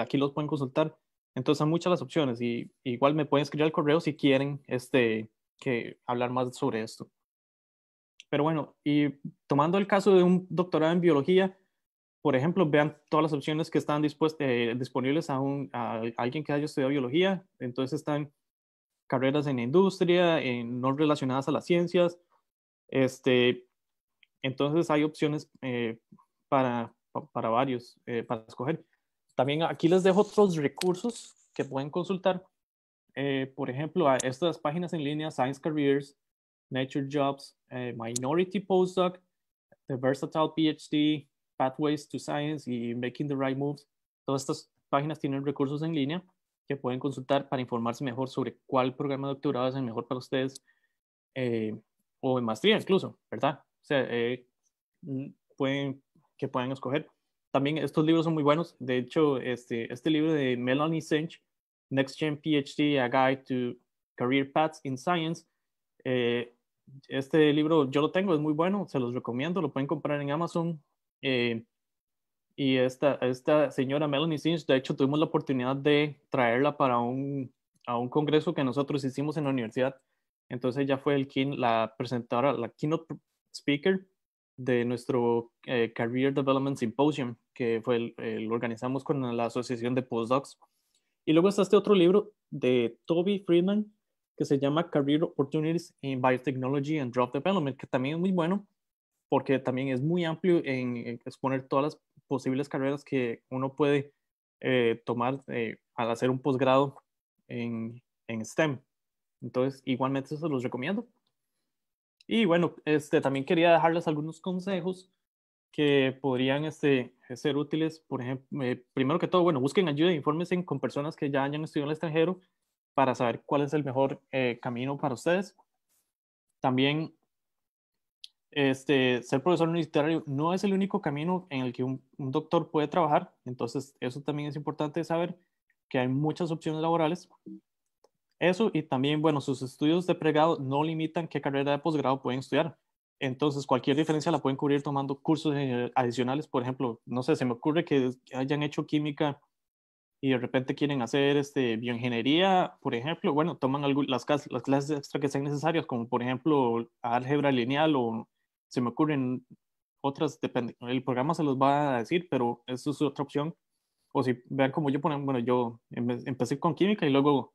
aquí los pueden consultar. Entonces, hay muchas las opciones. Y igual me pueden escribir al correo si quieren este, que hablar más sobre esto. Pero bueno, y tomando el caso de un doctorado en biología, por ejemplo, vean todas las opciones que están dispuestas, eh, disponibles a, un, a alguien que haya estudiado biología. Entonces están carreras en industria, no relacionadas a las ciencias. Este, entonces hay opciones eh, para, varios, eh, para escoger. También aquí les dejo otros recursos que pueden consultar. Eh, por ejemplo, estas páginas en línea, Science Careers, Nature Jobs, Minority Postdoc, The Versatile PhD, Pathways to Science y Making the Right Moves. Todas estas páginas tienen recursos en línea pueden consultar para informarse mejor sobre cuál programa de doctorado es el mejor para ustedes eh, o en maestría incluso, ¿verdad? O sea, eh, mm, pueden, que puedan escoger. También estos libros son muy buenos. De hecho, este, este libro de Melanie Sench, Next Gen PhD, A Guide to Career Paths in Science, eh, este libro yo lo tengo, es muy bueno, se los recomiendo, lo pueden comprar en Amazon. Eh, y esta, esta señora Melanie Sinch, de hecho, tuvimos la oportunidad de traerla para un, a un congreso que nosotros hicimos en la universidad. Entonces ella fue el quien, la presentadora, la keynote speaker de nuestro eh, Career Development Symposium, que fue el, lo organizamos con la Asociación de Postdocs. Y luego está este otro libro de Toby Friedman, que se llama Career Opportunities in Biotechnology and Drop Development, que también es muy bueno porque también es muy amplio en exponer todas las posibles carreras que uno puede eh, tomar eh, al hacer un posgrado en, en, STEM. Entonces, igualmente se los recomiendo. Y bueno, este, también quería dejarles algunos consejos que podrían este, ser útiles. Por ejemplo, eh, primero que todo, bueno, busquen ayuda e infórmense con personas que ya hayan estudiado en el extranjero para saber cuál es el mejor camino para ustedes. También este, ser profesor universitario no es el único camino en el que un, doctor puede trabajar, entonces eso también es importante saber que hay muchas opciones laborales. Eso y también, bueno, sus estudios de pregrado no limitan qué carrera de posgrado pueden estudiar. Entonces, cualquier diferencia la pueden cubrir tomando cursos eh, adicionales. Por ejemplo, no sé, se me ocurre que hayan hecho química y de repente quieren hacer este, bioingeniería, por ejemplo. Bueno, toman algo, las, las clases extra que sean necesarias, como por ejemplo álgebra lineal o se me ocurren otras, depende, el programa se los va a decir, pero eso es otra opción. O si vean como yo ponen, bueno, yo empecé con química y luego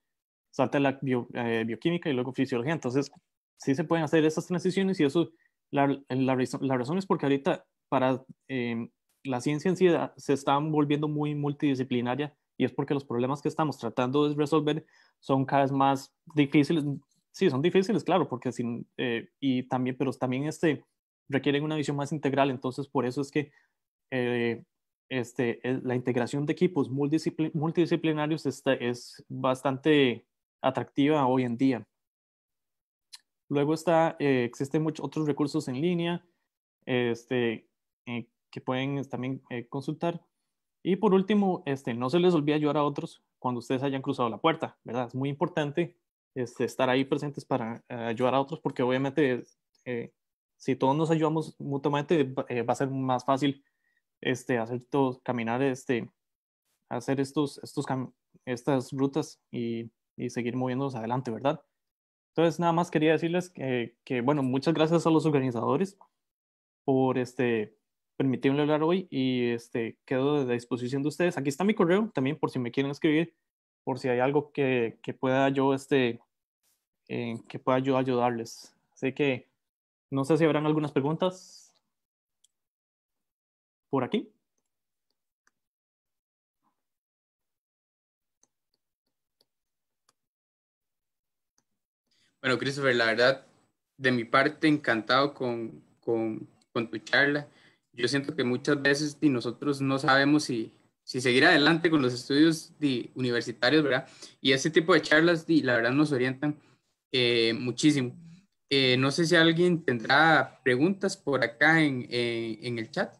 salté la eh, bioquímica y luego fisiología. Entonces, sí se pueden hacer esas transiciones y eso, la, la, razón es porque ahorita para eh, la ciencia en sí se está volviendo muy multidisciplinaria y es porque los problemas que estamos tratando de resolver son cada vez más difíciles. Sí, son difíciles, claro, porque sin, eh, y también, pero también este, requieren una visión más integral. Entonces, por eso es que eh, este, la integración de equipos multidisciplinarios es bastante atractiva hoy en día. Luego está, eh, existen muchos otros recursos en línea este, eh, que pueden también consultar. Y por último, este, no se les olvide ayudar a otros cuando ustedes hayan cruzado la puerta, ¿verdad? Es muy importante este, estar ahí presentes para ayudar a otros porque obviamente si todos nos ayudamos mutuamente, eh, va a ser más fácil este, hacer todos caminar, este, hacer estos, estos estas rutas y, y, seguir moviéndonos adelante, ¿verdad? Entonces, nada más quería decirles que, que, bueno, muchas gracias a los organizadores por este, permitirme hablar hoy y este, quedo a disposición de ustedes. Aquí está mi correo también por si me quieren escribir, por si hay algo que, que pueda yo, este, eh, que pueda yo ayudarles. Así que no sé si habrán algunas preguntas por aquí. Bueno, Christopher, la verdad, de mi parte, encantado con, con, tu charla. Yo siento que muchas veces nosotros no sabemos si, si seguir adelante con los estudios universitarios, ¿verdad? Y este tipo de charlas, la verdad, nos orientan eh, muchísimo. Eh, no sé si alguien tendrá preguntas por acá en, el chat.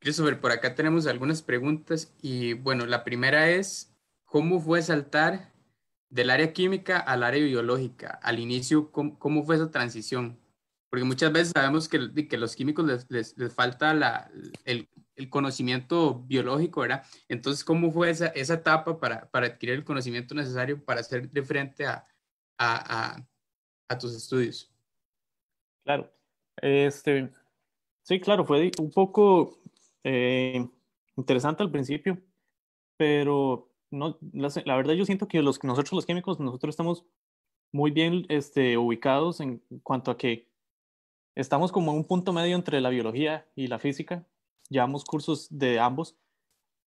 Christopher, por acá tenemos algunas preguntas y bueno, la primera es, ¿Cómo fue saltar del área química al área biológica? Al inicio, ¿cómo, fue esa transición? Porque muchas veces sabemos que, que los químicos les, les, les falta la, el, el, conocimiento biológico, ¿verdad? Entonces, ¿cómo fue esa, esa etapa para, para, adquirir el conocimiento necesario para hacer de frente a, a, a, tus estudios? Claro. Este, sí, claro, fue un poco eh, interesante al principio, pero la, verdad yo siento que los, nosotros los químicos, nosotros estamos muy bien este, ubicados en cuanto a que estamos como en un punto medio entre la biología y la física, llevamos cursos de ambos,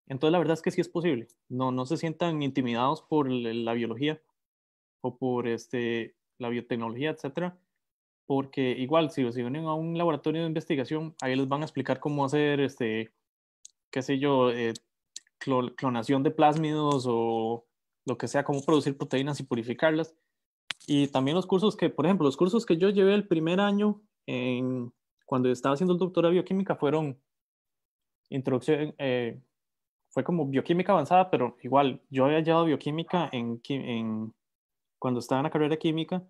entonces la verdad es que sí es posible, no, no se sientan intimidados por la biología o por este, la biotecnología, etcétera, porque igual si, si vienen a un laboratorio de investigación, ahí les van a explicar cómo hacer, este, qué sé yo, eh, clonación de plásmidos o lo que sea, cómo producir proteínas y purificarlas. Y también los cursos que, por ejemplo, los cursos que yo llevé el primer año en, cuando estaba haciendo el doctorado de bioquímica fueron introducción, eh, fue como bioquímica avanzada, pero igual yo había llevado bioquímica en, cuando estaba en la carrera de química.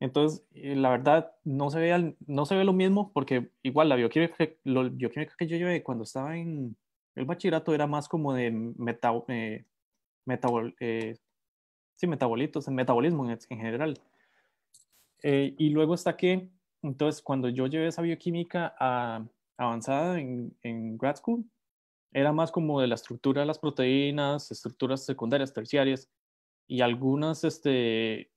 Entonces, eh, la verdad, no se, ve no se ve lo mismo porque igual la bioquímica, bioquímica que yo llevé cuando estaba en, el bachillerato era más como de meta, eh, eh metabolitos, metabolismo en, general. Eh, y luego está que, entonces, cuando yo llevé esa bioquímica a, avanzada en, grad school, era más como de la estructura de las proteínas, estructuras secundarias, terciarias y algunas este,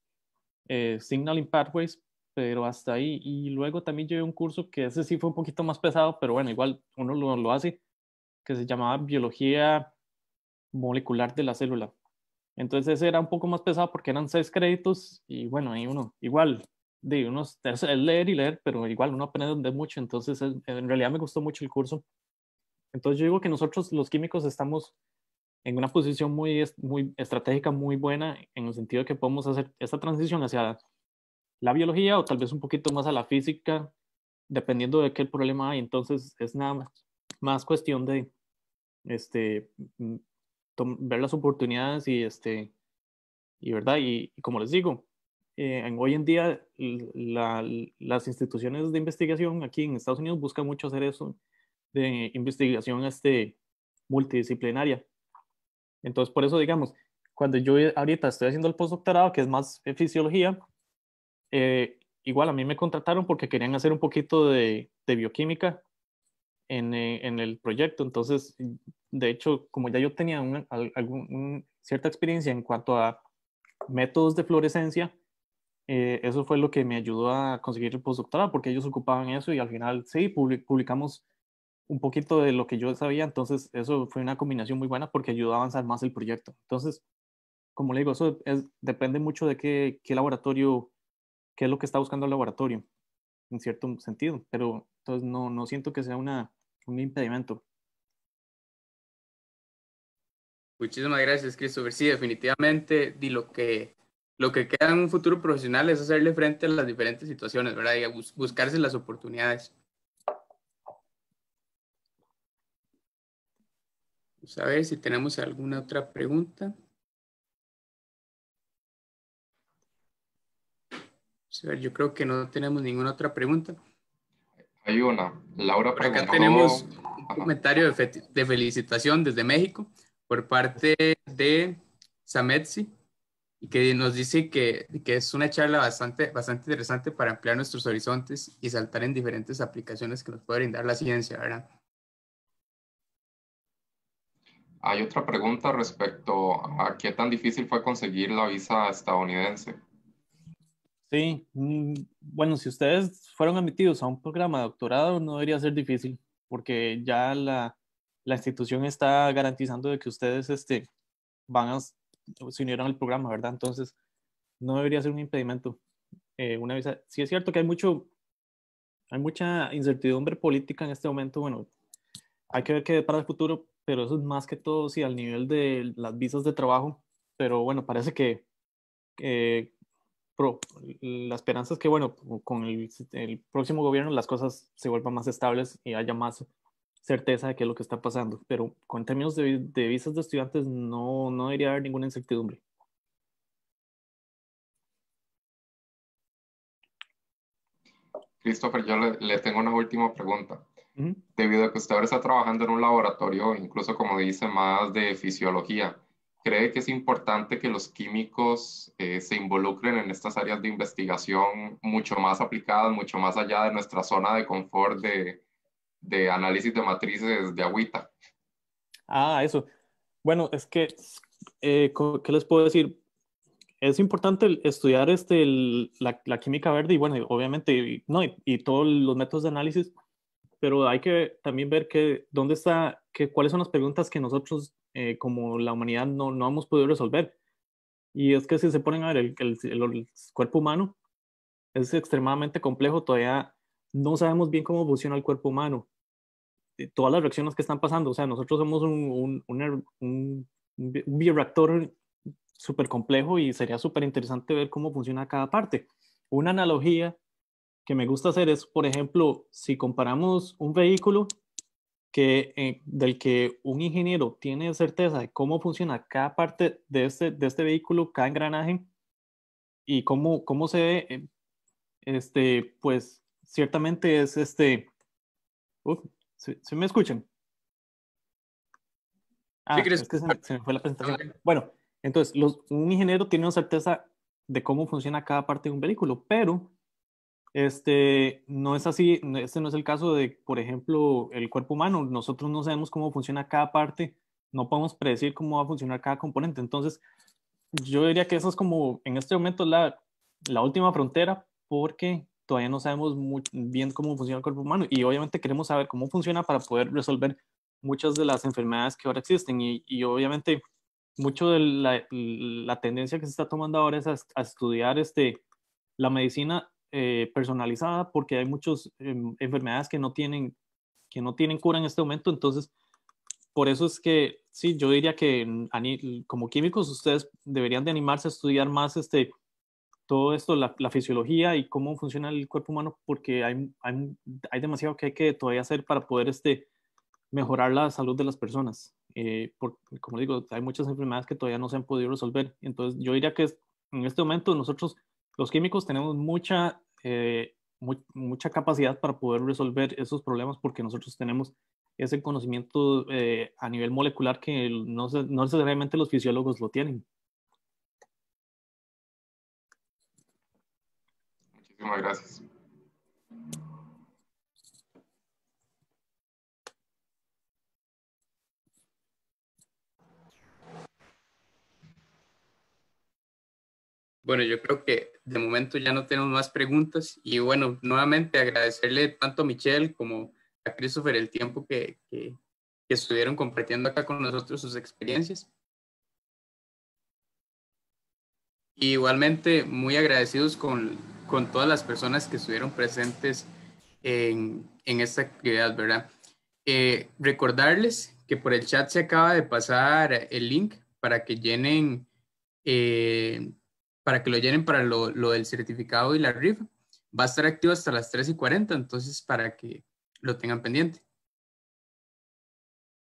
eh, signaling pathways, pero hasta ahí. Y luego también llevé un curso que ese sí fue un poquito más pesado, pero bueno, igual uno lo hace, que se llamaba Biología Molecular de la Célula. Entonces ese era un poco más pesado porque eran seis créditos y bueno, ahí uno, igual, de unos, es leer y leer, pero igual uno aprende mucho, entonces en realidad me gustó mucho el curso. Entonces yo digo que nosotros los químicos estamos en una posición muy, muy estratégica, muy buena, en el sentido de que podemos hacer esta transición hacia la biología o tal vez un poquito más a la física, dependiendo de qué problema hay. Entonces es nada más, más cuestión de este, mm, ver las oportunidades y, este, y, ¿verdad? y, como les digo, eh, hoy en día las instituciones de investigación aquí en Estados Unidos buscan mucho hacer eso de investigación este, multidisciplinaria. Entonces, por eso, digamos, cuando yo ahorita estoy haciendo el postdoctorado, que es más fisiología, eh, igual a mí me contrataron porque querían hacer un poquito de bioquímica eh, en, el proyecto. Entonces, de hecho, como ya yo tenía algún, cierta experiencia en cuanto a métodos de fluorescencia, eh, eso fue lo que me ayudó a conseguir el postdoctorado, porque ellos ocupaban eso y al final sí, publicamos un poquito de lo que yo sabía, entonces eso fue una combinación muy buena porque ayudó a avanzar más el proyecto. Entonces, como le digo, eso es, depende mucho de qué laboratorio, qué es lo que está buscando el laboratorio, en cierto sentido, pero entonces, no, siento que sea un impedimento. Muchísimas gracias, Christopher. Sí, definitivamente, lo que, lo que queda en un futuro profesional es hacerle frente a las diferentes situaciones, ¿verdad? Y buscarse las oportunidades. Vamos a ver si tenemos alguna otra pregunta. yo creo que no tenemos ninguna otra pregunta. Hay una. Laura Por acá tenemos un comentario de, felicitación desde México por parte de Sametsi y que nos dice que, es una charla bastante, bastante interesante para ampliar nuestros horizontes y saltar en diferentes aplicaciones que nos puede brindar la ciencia, ¿verdad? Hay otra pregunta respecto a qué tan difícil fue conseguir la visa estadounidense. Sí, mm, bueno, si ustedes fueron admitidos a un programa de doctorado, no debería ser difícil, porque ya la, la institución está garantizando de que ustedes este, van a, se unieron al programa, ¿verdad? Entonces, no debería ser un impedimento. Eh, una visa, sí es cierto que hay mucho, hay mucha incertidumbre política en este momento, bueno, hay que ver qué para el futuro, pero eso es más que todo, sí, al nivel de las visas de trabajo, pero bueno, parece que eh, pero la esperanza es que, bueno, con el, próximo gobierno las cosas se vuelvan más estables y haya más certeza de qué es lo que está pasando. Pero con términos de, visas de estudiantes no, no debería haber ninguna incertidumbre. Christopher, yo le, tengo una última pregunta. Debido a que usted ahora está trabajando en un laboratorio, incluso como dice, más de fisiología, cree que es importante que los químicos eh, se involucren en estas áreas de investigación mucho más aplicadas, mucho más allá de nuestra zona de confort de, análisis de matrices de agüita. Ah, eso. Bueno, es que, eh, ¿qué les puedo decir? Es importante estudiar este, la, química verde y bueno, obviamente, no, y todos los métodos de análisis pero hay que también ver que, dónde está, cuáles son las preguntas que nosotros eh, como la humanidad no, no, hemos podido resolver. Y es que si se ponen a ver el, el, cuerpo humano, es extremadamente complejo, todavía no sabemos bien cómo funciona el cuerpo humano, todas las reacciones que están pasando, o sea, nosotros somos un, un, un, un bioreactor súper complejo y sería súper interesante ver cómo funciona cada parte. Una analogía que me gusta hacer es, por ejemplo, si comparamos un vehículo que, eh, del que un ingeniero tiene certeza de cómo funciona cada parte de este, de este vehículo, cada engranaje, y cómo, cómo se ve, eh, este, pues ciertamente es este... Uf, me escuchan? Ah, se, me fue la presentación. Bueno, entonces, los, un ingeniero tiene una certeza de cómo funciona cada parte de un vehículo, pero este, no es así, este no es el caso de, por ejemplo, el cuerpo humano. Nosotros no sabemos cómo funciona cada parte, no podemos predecir cómo va a funcionar cada componente. Entonces, yo diría que eso es como, en este momento, la, la última frontera, porque todavía no sabemos muy bien cómo funciona el cuerpo humano y obviamente queremos saber cómo funciona para poder resolver muchas de las enfermedades que ahora existen y, y obviamente mucho de la, la, tendencia que se está tomando ahora es a, estudiar este, la medicina eh, personalizada porque hay muchas em, enfermedades que no, tienen, que no tienen cura en este momento, entonces por eso es que sí, yo diría que mm, como químicos ustedes deberían de animarse a estudiar más este, todo esto, la, fisiología y cómo funciona el cuerpo humano, porque hay, hay, hay, demasiado que hay que todavía hacer para poder este, mejorar la salud de las personas. Eh, como digo, hay muchas enfermedades que todavía no se han podido resolver. Entonces, yo diría que en este momento nosotros los químicos tenemos mucha, eh, mucha capacidad para poder resolver esos problemas porque nosotros tenemos ese conocimiento eh, a nivel molecular que no, no necesariamente los fisiólogos lo tienen. Muchísimas gracias. Bueno, yo creo que de momento ya no tenemos más preguntas y bueno, nuevamente agradecerle tanto a Michelle como a Christopher el tiempo que, estuvieron compartiendo acá con nosotros sus experiencias. igualmente muy agradecidos con, todas las personas que estuvieron presentes en, esta actividad, ¿verdad? Eh, recordarles que por el chat se acaba de pasar el link para que llenen eh, para que lo llenen para lo, del certificado y la RIF, Va a estar activo hasta las 3 y 40, entonces para que lo tengan pendiente.